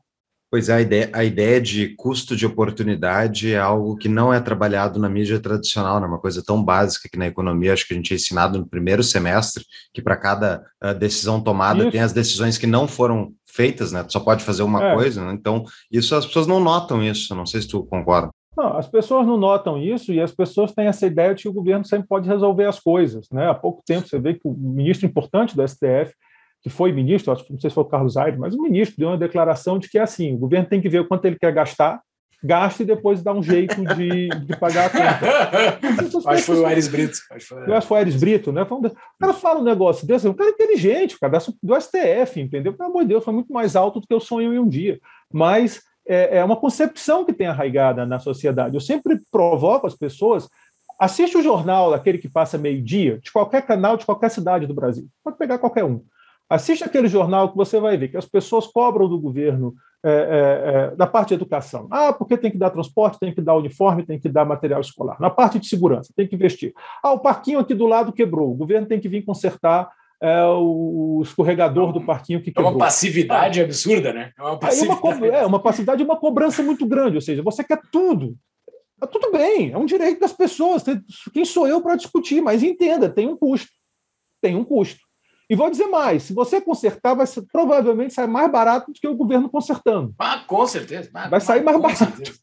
Pois é, a ideia, a ideia de custo de oportunidade é algo que não é trabalhado na mídia tradicional, né? uma coisa tão básica que na economia acho que a gente é ensinado no primeiro semestre, que para cada uh, decisão tomada isso. tem as decisões que não foram feitas, né? Tu só pode fazer uma é. coisa, né? então isso as pessoas não notam isso, não sei se tu concorda. Não, as pessoas não notam isso e as pessoas têm essa ideia de que o governo sempre pode resolver as coisas. Né? Há pouco tempo você vê que o ministro importante do STF que foi ministro, não sei se foi o Carlos Aires, mas o ministro deu uma declaração de que é assim, o governo tem que ver o quanto ele quer gastar, gasta e depois dá um jeito de, de pagar a conta. acho que foi o Aires Brito. Acho né? que foi, foi o Aires Brito, né? O cara fala um negócio desse, um cara é inteligente, o cara do STF, entendeu? Pelo amor de Deus, foi muito mais alto do que eu sonho em um dia. Mas é, é uma concepção que tem arraigada na sociedade. Eu sempre provoco as pessoas Assiste o jornal, aquele que passa meio-dia, de qualquer canal, de qualquer cidade do Brasil. Pode pegar qualquer um. Assiste aquele jornal que você vai ver que as pessoas cobram do governo é, é, é, da parte de educação. Ah, porque tem que dar transporte, tem que dar uniforme, tem que dar material escolar. Na parte de segurança, tem que investir. Ah, o parquinho aqui do lado quebrou, o governo tem que vir consertar é, o escorregador do parquinho que quebrou. É uma passividade ah, absurda, né? É uma é passividade. é uma passividade e uma cobrança muito grande, ou seja, você quer tudo. Tá tudo bem, é um direito das pessoas. Quem sou eu para discutir? Mas entenda, tem um custo. Tem um custo. E vou dizer mais: se você consertar, vai ser, provavelmente sair mais barato do que o governo consertando. Ah, com certeza. Mas, vai sair mais barato. Certeza.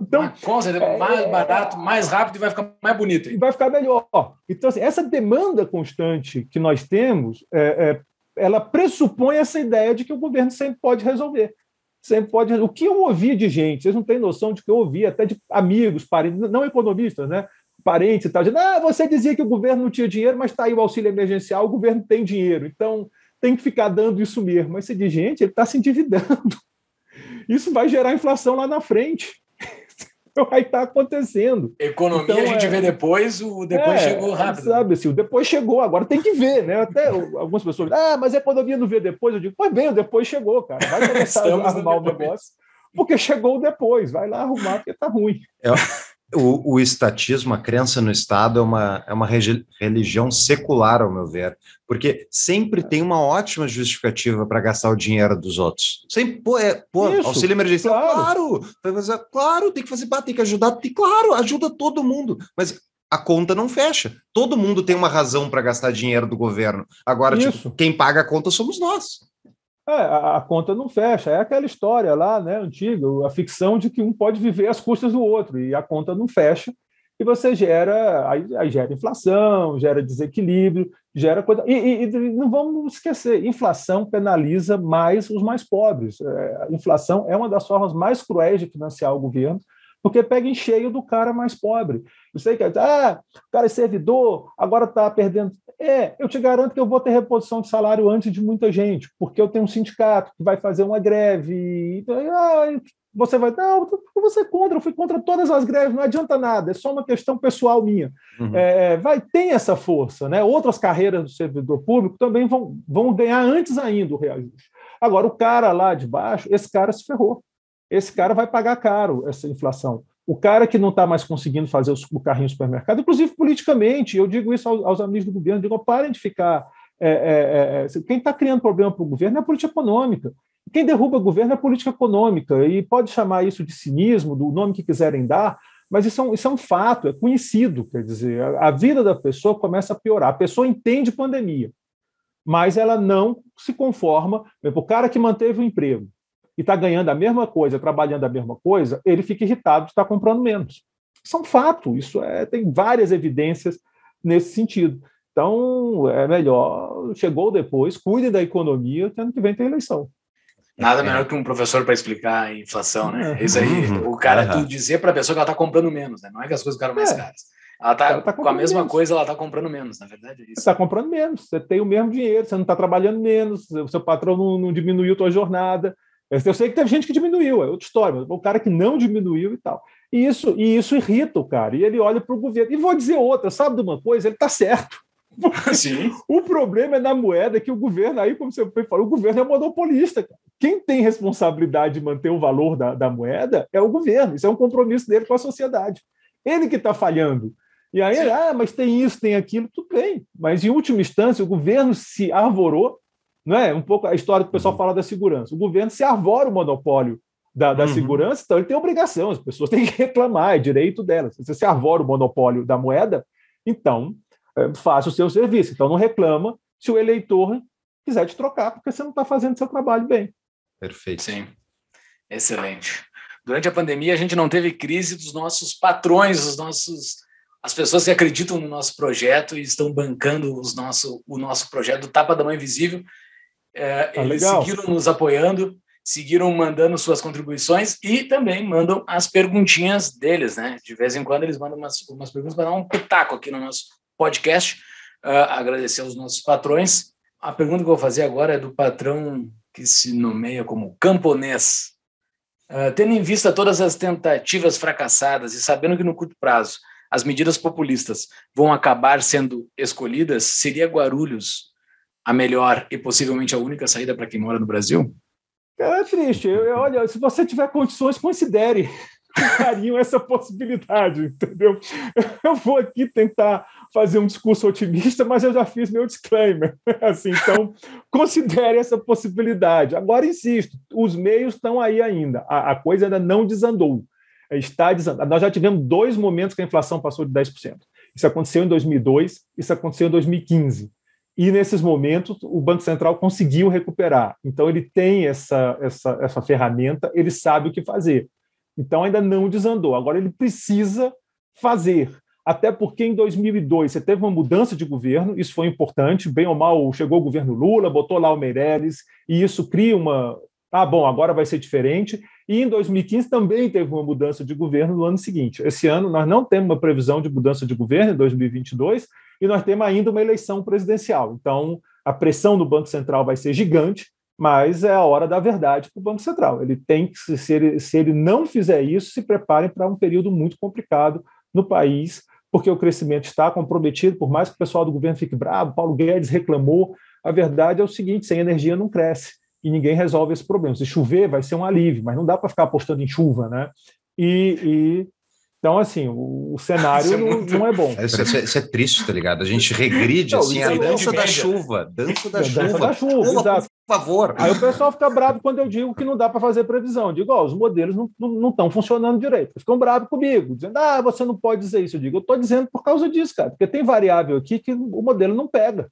então, mas, com certeza, é... mais barato, mais rápido e vai ficar mais bonito. Hein? E vai ficar melhor. Então, assim, essa demanda constante que nós temos, é, é, ela pressupõe essa ideia de que o governo sempre pode resolver. Sempre pode O que eu ouvi de gente, vocês não têm noção de que eu ouvi, até de amigos, parentes, não economistas, né? parentes e tal, dizendo: ah, você dizia que o governo não tinha dinheiro, mas está aí o auxílio emergencial, o governo tem dinheiro, então tem que ficar dando isso mesmo. Mas você diz, gente, ele está se endividando. Isso vai gerar inflação lá na frente. vai estar então, tá acontecendo. Economia então, a gente é... vê depois, o depois é, chegou rápido. Sabe assim, o depois chegou, agora tem que ver, né? Até algumas pessoas dizem, ah, mas a economia não vê depois. Eu digo, pois bem, o depois chegou, cara. Vai começar a arrumar o negócio, porque chegou o depois, vai lá arrumar, porque está ruim. É. o, o, estatismo, a crença no Estado é uma, é uma religião secular, ao meu ver, porque sempre é. tem uma ótima justificativa para gastar o dinheiro dos outros. Sempre, pô, é, pô Isso, auxílio emergencial, claro. Claro, claro, tem que fazer, tem que ajudar, tem, claro, ajuda todo mundo, mas a conta não fecha. Todo mundo tem uma razão para gastar dinheiro do governo. Agora, tipo, quem paga a conta somos nós. É, a, conta não fecha. É aquela história lá, né, antiga, a ficção de que um pode viver às custas do outro e a conta não fecha. E você gera, aí, aí gera inflação, gera desequilíbrio, gera coisa. E, e, e, não vamos esquecer: inflação penaliza mais os mais pobres. É, inflação é uma das formas mais cruéis de financiar o governo, porque pega em cheio do cara mais pobre. Eu sei que ah, o cara é servidor, agora está perdendo. É, eu te garanto que eu vou ter reposição de salário antes de muita gente, porque eu tenho um sindicato que vai fazer uma greve. Então, ah, você vai, não, você contra, eu fui contra todas as greves, não adianta nada, é só uma questão pessoal minha. Uhum. É, é, vai, tem essa força, né? Outras carreiras do servidor público também vão, vão ganhar antes ainda o reajuste. Agora, o cara lá de baixo, esse cara se ferrou esse cara vai pagar caro essa inflação. O cara que não está mais conseguindo fazer o carrinho do supermercado, inclusive politicamente, eu digo isso aos, amigos do governo, digo, parem de ficar. É, é, é, é quem está criando problema para o governo é a política econômica. Quem derruba o governo é a política econômica, e pode chamar isso de cinismo, do nome que quiserem dar, mas isso é, um, isso é um, fato, é conhecido, quer dizer, a, a, vida da pessoa começa a piorar. A pessoa entende pandemia, mas ela não se conforma. Exemplo, o cara que manteve o emprego, e está ganhando a mesma coisa, trabalhando a mesma coisa, ele fica irritado de estar tá comprando menos. Isso é um fato, isso é, tem várias evidências nesse sentido. Então, é melhor, chegou depois, cuide da economia, que ano que vem tem eleição. Nada melhor que um professor para explicar a inflação, né? É. isso aí, uhum. o cara tu dizer para a pessoa que ela está comprando menos, né? Não é que as coisas ficaram mais é. caras. Ela está tá com a mesma menos. coisa, ela está comprando menos, na verdade. É você está comprando menos, você tem o mesmo dinheiro, você não está trabalhando menos, o seu patrão não, não diminuiu a sua jornada, eu sei que teve gente que diminuiu, é outra história, mas o cara que não diminuiu e tal. E isso, e isso irrita o cara. E ele olha para o governo. E vou dizer outra, sabe de uma coisa? Ele está certo. Sim. O problema é na moeda que o governo, aí, como você falou, o governo é monopolista. Quem tem responsabilidade de manter o valor da, da moeda é o governo. Isso é um compromisso dele com a sociedade. Ele que está falhando. E aí, ah, mas tem isso, tem aquilo, tudo bem. Mas, em última instância, o governo se arvorou não é? Um pouco a história que o pessoal uhum. fala da segurança. O governo se arvora o monopólio da, da uhum. segurança, então ele tem obrigação, as pessoas têm que reclamar, é direito delas. Se você se arvora o monopólio da moeda, então é, faça o seu serviço. Então não reclama se o eleitor quiser te trocar, porque você não está fazendo seu trabalho bem. Perfeito. Sim. Excelente. Durante a pandemia, a gente não teve crise dos nossos patrões, os nossos as pessoas que acreditam no nosso projeto e estão bancando os nosso, o nosso projeto do Tapa da Mãe Visível. É, tá eles legal. seguiram nos apoiando, seguiram mandando suas contribuições e também mandam as perguntinhas deles, né? De vez em quando eles mandam umas, umas perguntas para dar um pitaco aqui no nosso podcast. Uh, agradecer aos nossos patrões. A pergunta que eu vou fazer agora é do patrão que se nomeia como camponês. Uh, tendo em vista todas as tentativas fracassadas e sabendo que no curto prazo as medidas populistas vão acabar sendo escolhidas, seria Guarulhos a melhor e possivelmente a única saída para quem mora no Brasil? É triste. Eu, eu, olha, se você tiver condições, considere com carinho essa possibilidade, entendeu? Eu vou aqui tentar fazer um discurso otimista, mas eu já fiz meu disclaimer. Né? Assim, então, considere essa possibilidade. Agora, insisto, os meios estão aí ainda. A, a coisa ainda não desandou. É, está desandando. Nós já tivemos dois momentos que a inflação passou de 10%. Isso aconteceu em 2002, isso aconteceu em 2015 e nesses momentos o Banco Central conseguiu recuperar. Então ele tem essa, essa, essa ferramenta, ele sabe o que fazer. Então ainda não desandou. Agora ele precisa fazer. Até porque em 2002 você teve uma mudança de governo, isso foi importante, bem ou mal chegou o governo Lula, botou lá o Meirelles, e isso cria uma, ah, bom, agora vai ser diferente. E em 2015 também teve uma mudança de governo no ano seguinte. Esse ano nós não temos uma previsão de mudança de governo em 2022 e nós temos ainda uma eleição presidencial. Então, a pressão do Banco Central vai ser gigante, mas é a hora da verdade para o Banco Central. Ele tem que, se ele, se ele não fizer isso, se preparem para um período muito complicado no país, porque o crescimento está comprometido, por mais que o pessoal do governo fique bravo, Paulo Guedes reclamou. A verdade é o seguinte: sem energia não cresce e ninguém resolve esse problema. Se chover, vai ser um alívio, mas não dá para ficar apostando em chuva, né? E, e então, assim, o, o cenário é muito... não, é bom. É, é, isso, é, isso, é triste, tá ligado? A gente regride, não, assim, é a dança da chuva, dança da chuva. da chuva, Pula, exato. Por favor. Aí o pessoal fica bravo quando eu digo que não dá para fazer previsão. Eu digo, ó, os modelos não estão funcionando direito. Ficam bravos comigo, dizendo, ah, você não pode dizer isso. Eu digo, eu estou dizendo por causa disso, cara, porque tem variável aqui que o modelo não pega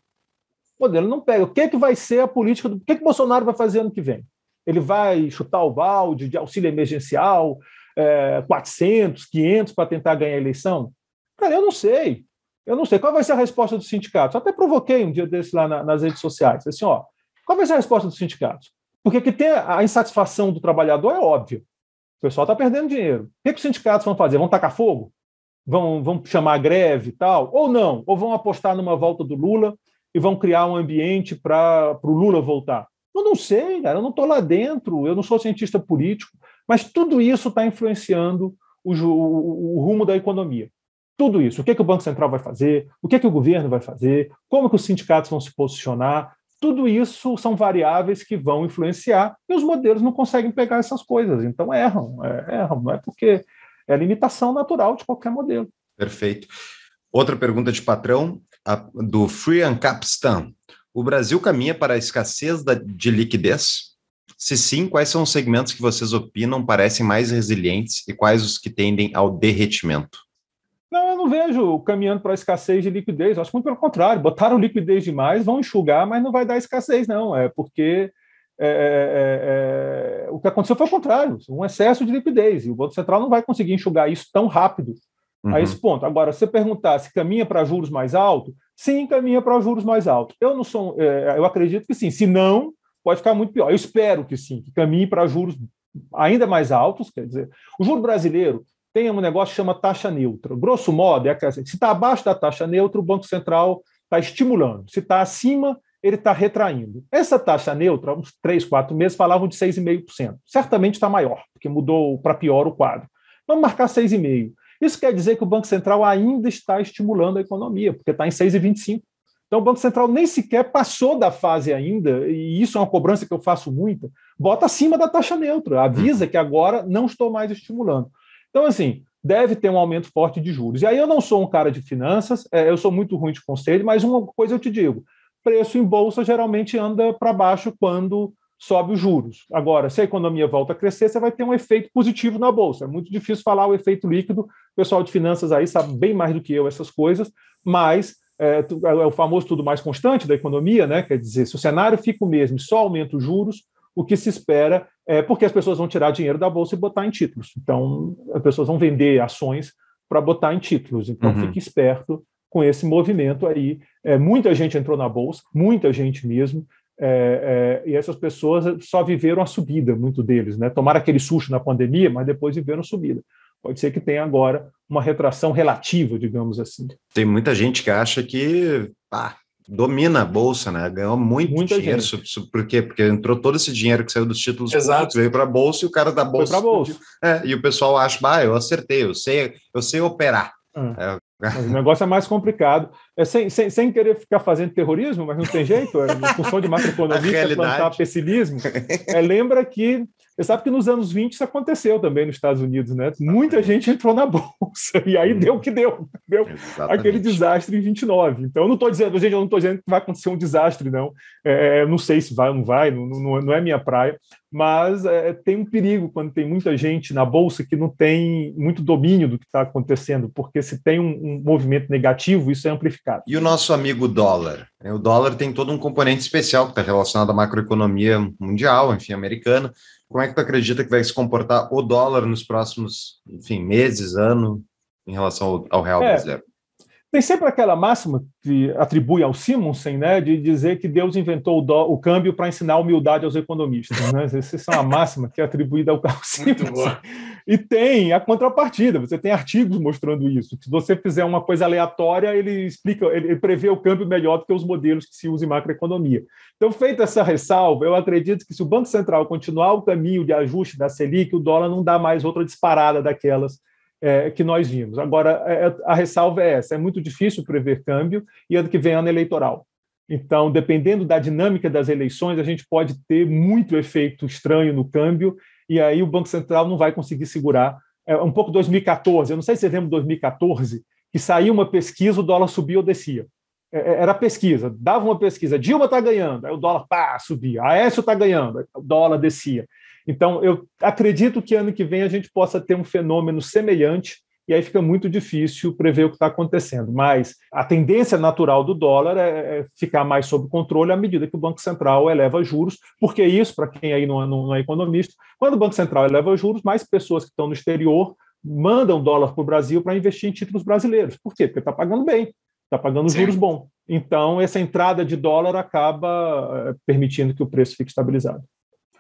modelo não pega. O que, é que vai ser a política do. O que, é que Bolsonaro vai fazer ano que vem? Ele vai chutar o balde de auxílio emergencial, é, 400, 500 para tentar ganhar a eleição? Cara, eu não sei. Eu não sei. Qual vai ser a resposta dos sindicatos? Eu até provoquei um dia desse lá na, nas redes sociais. Assim, ó, qual vai ser a resposta dos sindicatos? Porque que tem a insatisfação do trabalhador é óbvio. O pessoal está perdendo dinheiro. O que, que os sindicatos vão fazer? Vão tacar fogo? Vão, vão chamar greve e tal? Ou não? Ou vão apostar numa volta do Lula? e vão criar um ambiente para o Lula voltar? Eu não sei, cara, eu não estou lá dentro, eu não sou cientista político, mas tudo isso está influenciando o, o, o, rumo da economia. Tudo isso. O que, é que o Banco Central vai fazer? O que, é que o governo vai fazer? Como é que os sindicatos vão se posicionar? Tudo isso são variáveis que vão influenciar e os modelos não conseguem pegar essas coisas, então erram, é, erram. Não é porque é limitação natural de qualquer modelo. Perfeito. Outra pergunta de patrão do Free Capstan. O Brasil caminha para a escassez de liquidez? Se sim, quais são os segmentos que vocês opinam parecem mais resilientes e quais os que tendem ao derretimento? Não, eu não vejo caminhando para a escassez de liquidez. Eu acho muito pelo contrário. Botaram liquidez demais, vão enxugar, mas não vai dar escassez, não. É porque é, é, é, é o que aconteceu foi o contrário, um excesso de liquidez, e o Banco Central não vai conseguir enxugar isso tão rápido uhum. a esse uhum. ponto. Agora, se perguntar se caminha para juros mais altos sim, caminha para juros mais altos Eu não sou, é, eu acredito que sim. Se não, pode ficar muito pior. Eu espero que sim, que caminhe para juros ainda mais altos. Quer dizer, o juro brasileiro tem um negócio que chama taxa neutra. Grosso modo, é que, assim, se está abaixo da taxa neutra, o Banco Central está estimulando. Se está acima, ele está retraindo. Essa taxa neutra, há uns 3, 4 meses, falavam de 6,5%. Certamente está maior, porque mudou para pior o quadro. Vamos marcar 6,5%. Isso quer dizer que o Banco Central ainda está estimulando a economia, porque está em 6,25. Então, o Banco Central nem sequer passou da fase ainda, e isso é uma cobrança que eu faço muito, bota acima da taxa neutra, avisa que agora não estou mais estimulando. Então, assim, deve ter um aumento forte de juros. E aí eu não sou um cara de finanças, é, eu sou muito ruim de conselho, mas uma coisa eu te digo, preço em bolsa geralmente anda para baixo quando sobe os juros. Agora, se a economia volta a crescer, você vai ter um efeito positivo na bolsa. É muito difícil falar o efeito líquido, o pessoal de finanças aí sabe bem mais do que eu essas coisas, mas é, é, é o famoso tudo mais constante da economia, né? Quer dizer, se o cenário fica o mesmo e só aumenta os juros, o que se espera é porque as pessoas vão tirar dinheiro da bolsa e botar em títulos. Então, as pessoas vão vender ações para botar em títulos. Então, uhum. fique esperto com esse movimento aí. É, muita gente entrou na bolsa, muita gente mesmo. É, é, e essas pessoas só viveram a subida, muito deles, né? Tomaram aquele susto na pandemia, mas depois viveram subida. Pode ser que tenha agora uma retração relativa, digamos assim. Tem muita gente que acha que domina a bolsa, né? Ganhou muito muita dinheiro. Gente. Por quê? Porque entrou todo esse dinheiro que saiu dos títulos Exato. veio para a bolsa e o cara da bolsa. Foi para bolsa. É, e o pessoal acha, bah, eu acertei, eu sei, eu sei operar. Hum. Mas o negócio é mais complicado. É sem, sem, sem querer ficar fazendo terrorismo, mas não tem jeito. É, função de macroeconomista é plantar pessimismo. É, lembra que você sabe que nos anos 20 isso aconteceu também nos Estados Unidos, né? Exatamente. Muita gente entrou na bolsa e aí deu o que deu, deu aquele desastre em 29. Então, eu não estou dizendo, gente, eu não estou dizendo que vai acontecer um desastre, não. É, é não sei se vai ou não vai, não, não, não é minha praia, mas é, é, tem um perigo quando tem muita gente na bolsa que não tem muito domínio do que está acontecendo, porque se tem um, um, movimento negativo, isso é amplificado. E o nosso amigo dólar? É, o dólar tem todo um componente especial que está relacionado à macroeconomia mundial, enfim, americana como é que tu acredita que vai se comportar o dólar nos próximos, enfim, meses, ano, em relação ao, real é, brasileiro? Tem sempre aquela máxima que atribui ao Simonsen, né, de dizer que Deus inventou o, dó, o câmbio para ensinar humildade aos economistas. Né? Essa é uma máxima que é atribuída ao Carl Simonsen. E tem a contrapartida, você tem artigos mostrando isso. Se você fizer uma coisa aleatória, ele explica, ele prevê o câmbio melhor do que os modelos que se usam em macroeconomia. Então, feita essa ressalva, eu acredito que se o Banco Central continuar o caminho de ajuste da Selic, o dólar não dá mais outra disparada daquelas é, que nós vimos. Agora, é, é, a ressalva é essa: é muito difícil prever câmbio e ano que vem ano eleitoral. Então, dependendo da dinâmica das eleições, a gente pode ter muito efeito estranho no câmbio e aí o Banco Central não vai conseguir segurar. É um pouco 2014, eu não sei se você lembra 2014, que saiu uma pesquisa, o dólar subia ou descia. É, é, era pesquisa, dava uma pesquisa, Dilma está ganhando, aí o dólar pá, subia, Aécio está ganhando, o dólar descia. Então, eu acredito que ano que vem a gente possa ter um fenômeno semelhante, e aí fica muito difícil prever o que está acontecendo. Mas a tendência natural do dólar é, é ficar mais sob controle à medida que o Banco Central eleva juros, porque é isso, para quem aí não é, não é economista, quando o Banco Central eleva juros, mais pessoas que estão no exterior mandam dólar para o Brasil para investir em títulos brasileiros. Por quê? Porque está pagando bem, está pagando Sim. juros bons. Então, essa entrada de dólar acaba eh, permitindo que o preço fique estabilizado.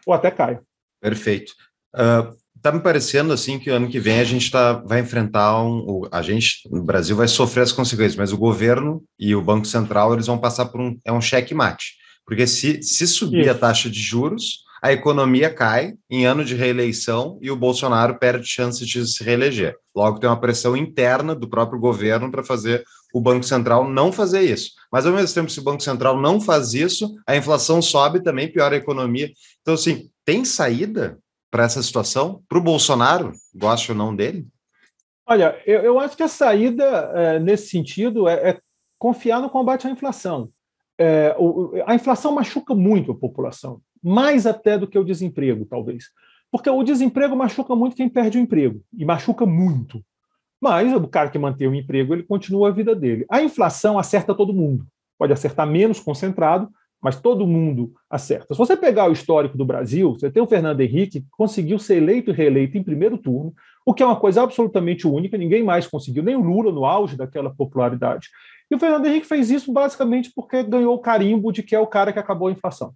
Ou até caia. Perfeito. Uh, me parecendo assim que ano que vem a gente tá, vai enfrentar um, a gente, no Brasil vai sofrer as consequências, mas o governo e o Banco Central eles vão passar por um é um checkmate. mate, porque se, se subir Isso. a taxa de juros, a economia cai em ano de reeleição e o Bolsonaro perde chances de se reeleger. Logo, tem uma pressão interna do próprio governo para fazer o Banco Central não fazer isso. Mas, ao mesmo tempo, se o Banco Central não faz isso, a inflação sobe também, piora a economia. Então, assim, tem saída para essa situação? Para o Bolsonaro, gosto ou não dele? Olha, eu, eu acho que a saída é, nesse sentido é, é, confiar no combate à inflação. É, o, a inflação machuca muito a população, mais até do que o desemprego, talvez. Porque o desemprego machuca muito quem perde o emprego, e machuca muito. Mas o cara que mantém o emprego, ele continua a vida dele. A inflação acerta todo mundo. Pode acertar menos concentrado, mas todo mundo acerta. Se você pegar o histórico do Brasil, você tem o Fernando Henrique que conseguiu ser eleito e reeleito em primeiro turno, o que é uma coisa absolutamente única, ninguém mais conseguiu, nem o Lula no auge daquela popularidade. E o Fernando Henrique fez isso basicamente porque ganhou o carimbo de que é o cara que acabou a inflação.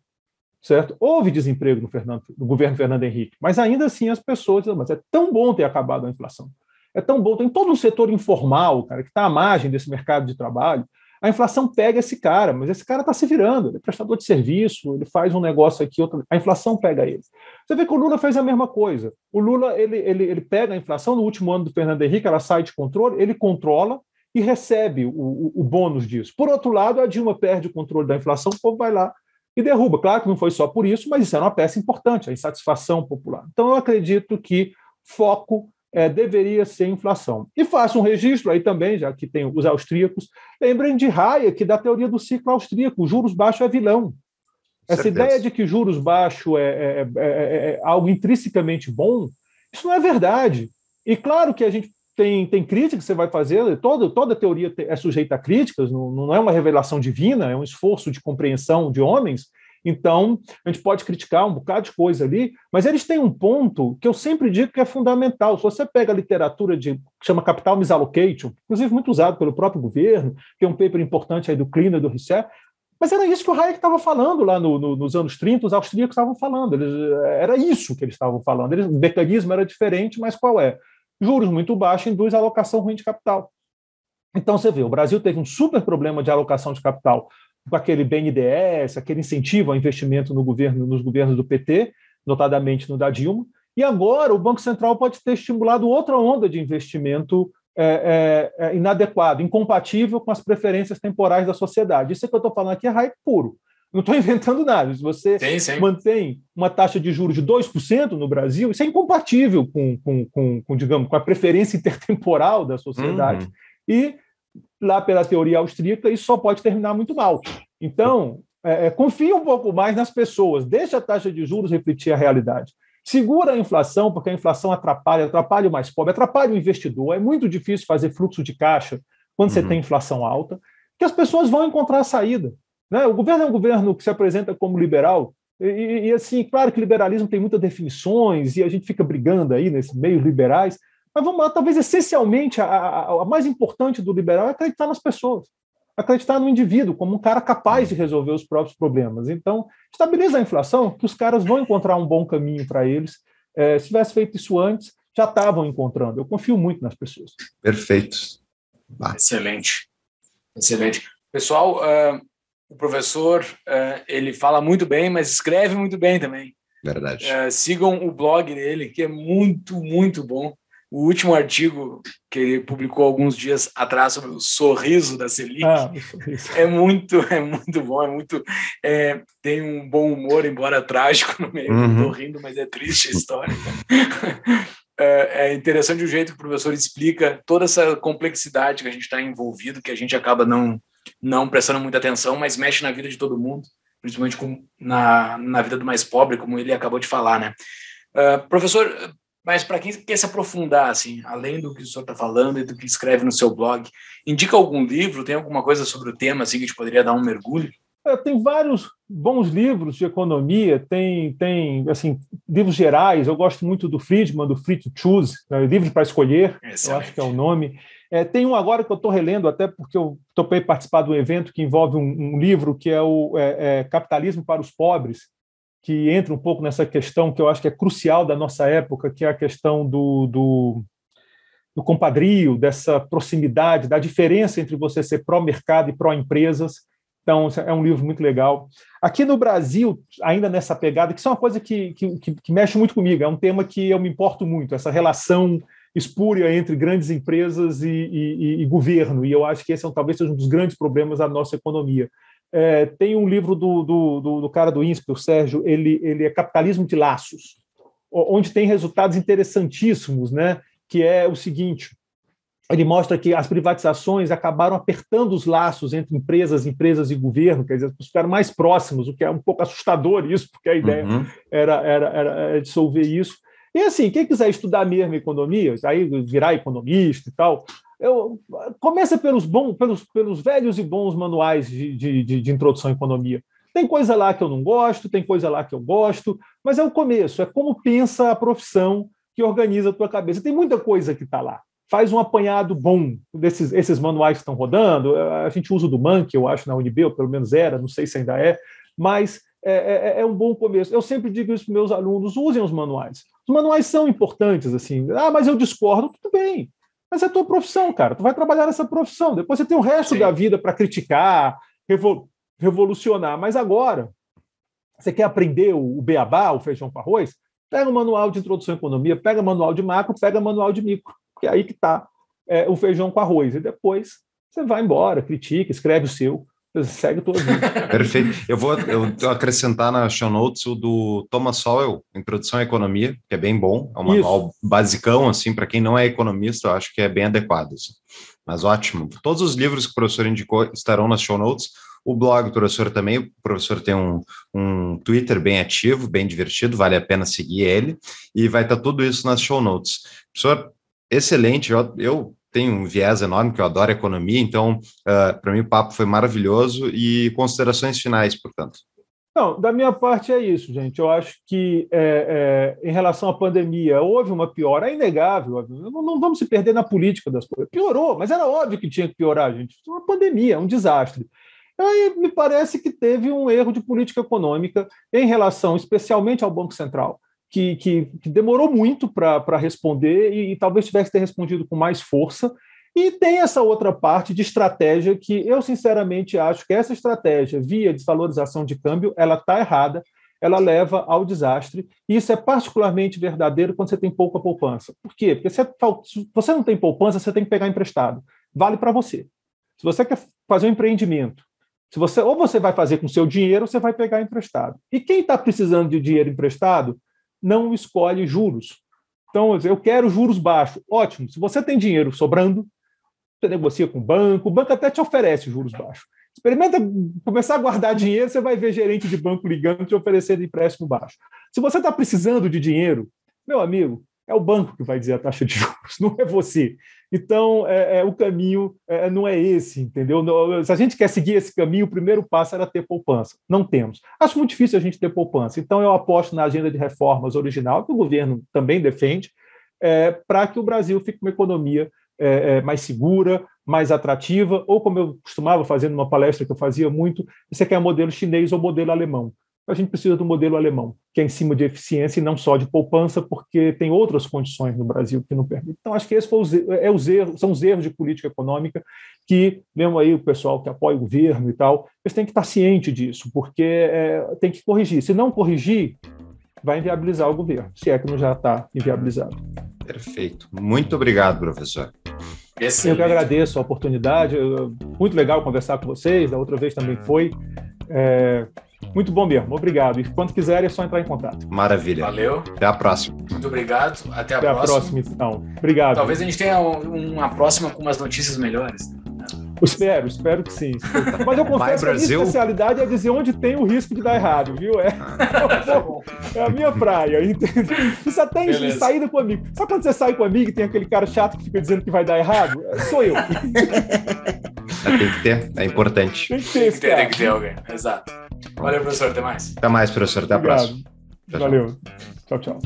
Certo? Houve desemprego no, Fernando, no governo Fernando Henrique, mas ainda assim as pessoas dizem, mas é tão bom ter acabado a inflação. É tão bom, tem todo um setor informal, cara, que está à margem desse mercado de trabalho, a inflação pega esse cara, mas esse cara está se virando, ele é prestador de serviço, ele faz um negócio aqui, outro, a inflação pega ele. Você vê que o Lula fez a mesma coisa. O Lula ele, ele, ele pega a inflação no último ano do Fernando Henrique, ela sai de controle, ele controla e recebe o, o, o bônus disso. Por outro lado, a Dilma perde o controle da inflação, o povo vai lá e derruba. Claro que não foi só por isso, mas isso era uma peça importante, a insatisfação popular. Então, eu acredito que foco é, deveria ser inflação. E faço um registro aí também, já que tem os austríacos. Lembrem de Hayek, da teoria do ciclo austríaco: juros baixos é vilão. Essa Certeza. ideia de que juros baixos é é é, é, é, é, algo intrinsecamente bom, isso não é verdade. E claro que a gente tem, tem crítica que você vai fazer, toda, toda teoria é sujeita a críticas, não, não é uma revelação divina, é um esforço de compreensão de homens. Então, a gente pode criticar um bocado de coisa ali, mas eles têm um ponto que eu sempre digo que é fundamental. Se você pega a literatura de que chama Capital Misallocation, inclusive muito usado pelo próprio governo, tem um paper importante aí do Kleiner, do Risset, mas era isso que o Hayek estava falando lá no, no, nos anos 30, os austríacos estavam falando. Eles, eh, era isso que eles estavam falando. Eles, o mecanismo era diferente, mas qual é? Juros muito baixos induz alocação ruim de capital. Então você vê, o Brasil teve um super problema de alocação de capital com aquele BNDES, aquele incentivo ao investimento no governo, nos governos do PT, notadamente no da Dilma. E agora o Banco Central pode ter estimulado outra onda de investimento é, é, é inadequado, incompatível com as preferências temporais da sociedade. Isso é que eu estou falando aqui é raio puro. Não estou inventando nada. Se você sim, sim. mantém uma taxa de juros de 2% no Brasil, isso é incompatível com, com, com, com, digamos, com a preferência intertemporal da sociedade. Uhum. E lá pela teoria austríaca, isso só pode terminar muito mal. Então, é, é confia um pouco mais nas pessoas, deixa a taxa de juros refletir a realidade. Segura a inflação, porque a inflação atrapalha, atrapalha o mais pobre, atrapalha o investidor. É muito difícil fazer fluxo de caixa quando uhum. você tem inflação alta, que as pessoas vão encontrar a saída. Né? O governo é um governo que se apresenta como liberal, e, e, assim, claro que liberalismo tem muitas definições e a gente fica brigando aí nesse meio liberais, mas vamos lá, talvez essencialmente a, a, a mais importante do liberal é acreditar nas pessoas acreditar no indivíduo como um cara capaz de resolver os próprios problemas. Então, estabiliza a inflação, que os caras vão encontrar um bom caminho para eles. É, se tivesse feito isso antes, já estavam encontrando. Eu confio muito nas pessoas. Perfeito. Vai. Excelente. Excelente. Pessoal, uh, o professor, uh, ele fala muito bem, mas escreve muito bem também. Verdade. Uh, sigam o blog dele, que é muito, muito bom o último artigo que ele publicou alguns dias atrás sobre o sorriso da Selic ah, é muito é muito bom é muito é, tem um bom humor embora trágico no meio uhum. Tô rindo mas é triste a história é, é, interessante o jeito que o professor explica toda essa complexidade que a gente está envolvido que a gente acaba não não prestando muita atenção mas mexe na vida de todo mundo principalmente com, na na vida do mais pobre como ele acabou de falar né Uh, professor, mas para quem quer se aprofundar, assim, além do que o senhor está falando e do que escreve no seu blog, indica algum livro? Tem alguma coisa sobre o tema assim, que a gente poderia dar um mergulho? É, tem vários bons livros de economia, tem, tem assim, livros gerais. Eu gosto muito do Friedman, do Free to Choose, né, para Escolher, Excelente. eu acho que é o nome. É, tem um agora que eu estou relendo, até porque eu topei participar de um evento que envolve um, um livro que é o é, é Capitalismo para os Pobres, que entra um pouco nessa questão que eu acho que é crucial da nossa época, que é a questão do, do, do compadrio, dessa proximidade, da diferença entre você ser pró-mercado e pró-empresas. Então, é um livro muito legal. Aqui no Brasil, ainda nessa pegada, que isso é uma coisa que, que, que, mexe muito comigo, é um tema que eu me importo muito, essa relação espúria entre grandes empresas e, e, e governo. E eu acho que esse é, talvez seja um dos grandes problemas da nossa economia. É, tem um livro do, do, do, do cara do INSP, o Sérgio, ele, ele é Capitalismo de Laços, onde tem resultados interessantíssimos, né? que é o seguinte, ele mostra que as privatizações acabaram apertando os laços entre empresas, empresas e governo, quer dizer, ficaram mais próximos, o que é um pouco assustador isso, porque a ideia uhum. era, era, era dissolver isso. E assim, quem quiser estudar mesmo economia, aí virar economista e tal, eu, começa pelos, bons, pelos, pelos velhos e bons manuais de, de, de introdução à economia. Tem coisa lá que eu não gosto, tem coisa lá que eu gosto, mas é o começo, é como pensa a profissão que organiza a tua cabeça. Tem muita coisa que está lá. Faz um apanhado bom desses esses manuais que estão rodando. A gente usa o do que eu acho, na UNB, ou pelo menos era, não sei se ainda é, mas é, é, é, é um bom começo. Eu sempre digo isso para meus alunos: usem os manuais. Os manuais são importantes, assim. Ah, mas eu discordo, tudo bem. Mas é a tua profissão, cara. Tu vai trabalhar nessa profissão. Depois você tem o resto Sim. da vida para criticar, revol revolucionar. Mas agora, você quer aprender o, o beabá, o feijão com arroz? Pega o manual de introdução à economia, pega manual de macro, pega manual de micro, porque é aí que está é, o feijão com arroz. E depois você vai embora, critica, escreve o seu segue tua vida. Perfeito. Eu vou eu acrescentar na show notes o do Thomas Sowell, Introdução à Economia, que é bem bom, é um manual basicão, assim, para quem não é economista, eu acho que é bem adequado. Assim. Mas ótimo. Todos os livros que o professor indicou estarão nas show notes. O blog do professor também, o professor tem um, um Twitter bem ativo, bem divertido, vale a pena seguir ele, e vai estar tá tudo isso nas show notes. Professor, excelente, eu, eu tem um viés enorme, que eu adoro economia, então, uh, ah, para mim, o papo foi maravilhoso. E considerações finais, portanto. Não, da minha parte é isso, gente. Eu acho que é, é, em relação à pandemia houve uma piora, é inegável. Não, não, vamos se perder na política das coisas. Piorou, mas era óbvio que tinha que piorar, gente. Uma pandemia, um desastre. Aí me parece que teve um erro de política econômica em relação, especialmente ao Banco Central que, que, que demorou muito para responder e, e talvez tivesse ter respondido com mais força. E tem essa outra parte de estratégia que eu, sinceramente, acho que essa estratégia via desvalorização de câmbio ela está errada, ela leva ao desastre. E isso é particularmente verdadeiro quando você tem pouca poupança. Por quê? Porque se você não tem poupança, você tem que pegar emprestado. Vale para você. Se você quer fazer um empreendimento, se você ou você vai fazer com seu dinheiro, ou você vai pegar emprestado. E quem está precisando de dinheiro emprestado não escolhe juros. Então, eu quero juros baixos. Ótimo. Se você tem dinheiro sobrando, você negocia com o banco, o banco até te oferece juros baixos. Experimenta começar a guardar dinheiro, você vai ver gerente de banco ligando te oferecendo empréstimo baixo. Se você está precisando de dinheiro, meu amigo, é o banco que vai dizer a taxa de juros, não é você. Então, é, é o caminho é, é não é esse, entendeu? se a gente quer seguir esse caminho, o primeiro passo era ter poupança. Não temos. Acho muito difícil a gente ter poupança. Então, eu aposto na agenda de reformas original, que o governo também defende, é, para que o Brasil fique uma economia é, é, mais segura, mais atrativa, ou como eu costumava fazer numa palestra que eu fazia muito, você quer modelo chinês ou modelo alemão a gente precisa do modelo alemão, que é em cima de eficiência e não só de poupança, porque tem outras condições no Brasil que não permitem. Então, acho que esses é os erros, são os erros de política econômica que, mesmo aí o pessoal que apoia o governo e tal, eles têm que estar ciente disso, porque é, tem que corrigir. Se não corrigir, vai inviabilizar o governo, se é que não já está inviabilizado. Perfeito. Muito obrigado, professor. Excelente. Eu que agradeço a oportunidade. Muito legal conversar com vocês. Da outra vez também é. foi. É, muito bom mesmo, obrigado. E quando quiser é só entrar em contato. Maravilha. Valeu. Até a próxima. Muito obrigado. Até a Até próxima. Até a próxima, então. Obrigado. Talvez a gente tenha uma próxima com umas notícias melhores. Né? Eu espero, espero que sim. Mas eu confesso que a minha especialidade é dizer onde tem o risco de dar errado, viu? É, ah. é a minha praia, entendeu? Isso até em saída com amigo. Só quando você sai com amigo e tem aquele cara chato que fica dizendo que vai dar errado? É, sou eu. Tem que ter, é importante. Tem que ter, tem que ter, tem que ter alguém, exato. Valeu, professor. Até mais. Até mais, professor. Até a Obrigado. próxima. Tchau, Valeu. tchau. tchau.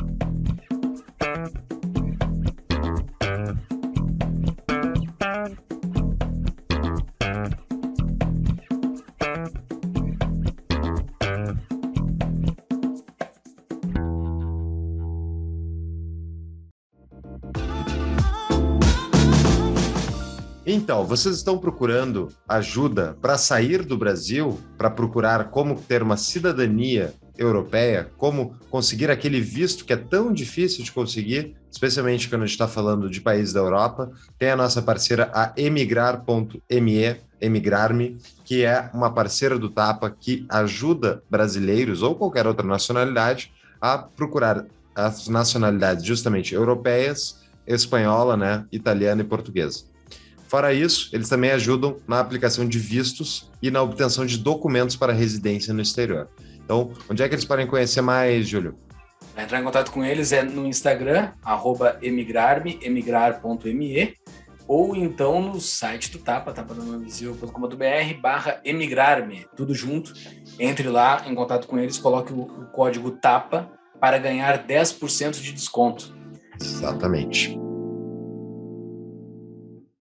Vocês estão procurando ajuda para sair do Brasil, para procurar como ter uma cidadania europeia, como conseguir aquele visto que é tão difícil de conseguir, especialmente quando a gente está falando de países da Europa. Tem a nossa parceira a emigrar.me, emigrar-me, que é uma parceira do Tapa que ajuda brasileiros ou qualquer outra nacionalidade a procurar as nacionalidades justamente europeias, espanhola, né, italiana e portuguesa. Fora isso, eles também ajudam na aplicação de vistos e na obtenção de documentos para residência no exterior. Então, onde é que eles podem conhecer mais, Júlio? Para entrar em contato com eles é no Instagram, emigrarme, emigrar.me, ou então no site do Tapa, tapadomavisível.com.br barra emigrarme, tudo junto. Entre lá em contato com eles, coloque o, o código TAPA para ganhar 10% de desconto. Exatamente.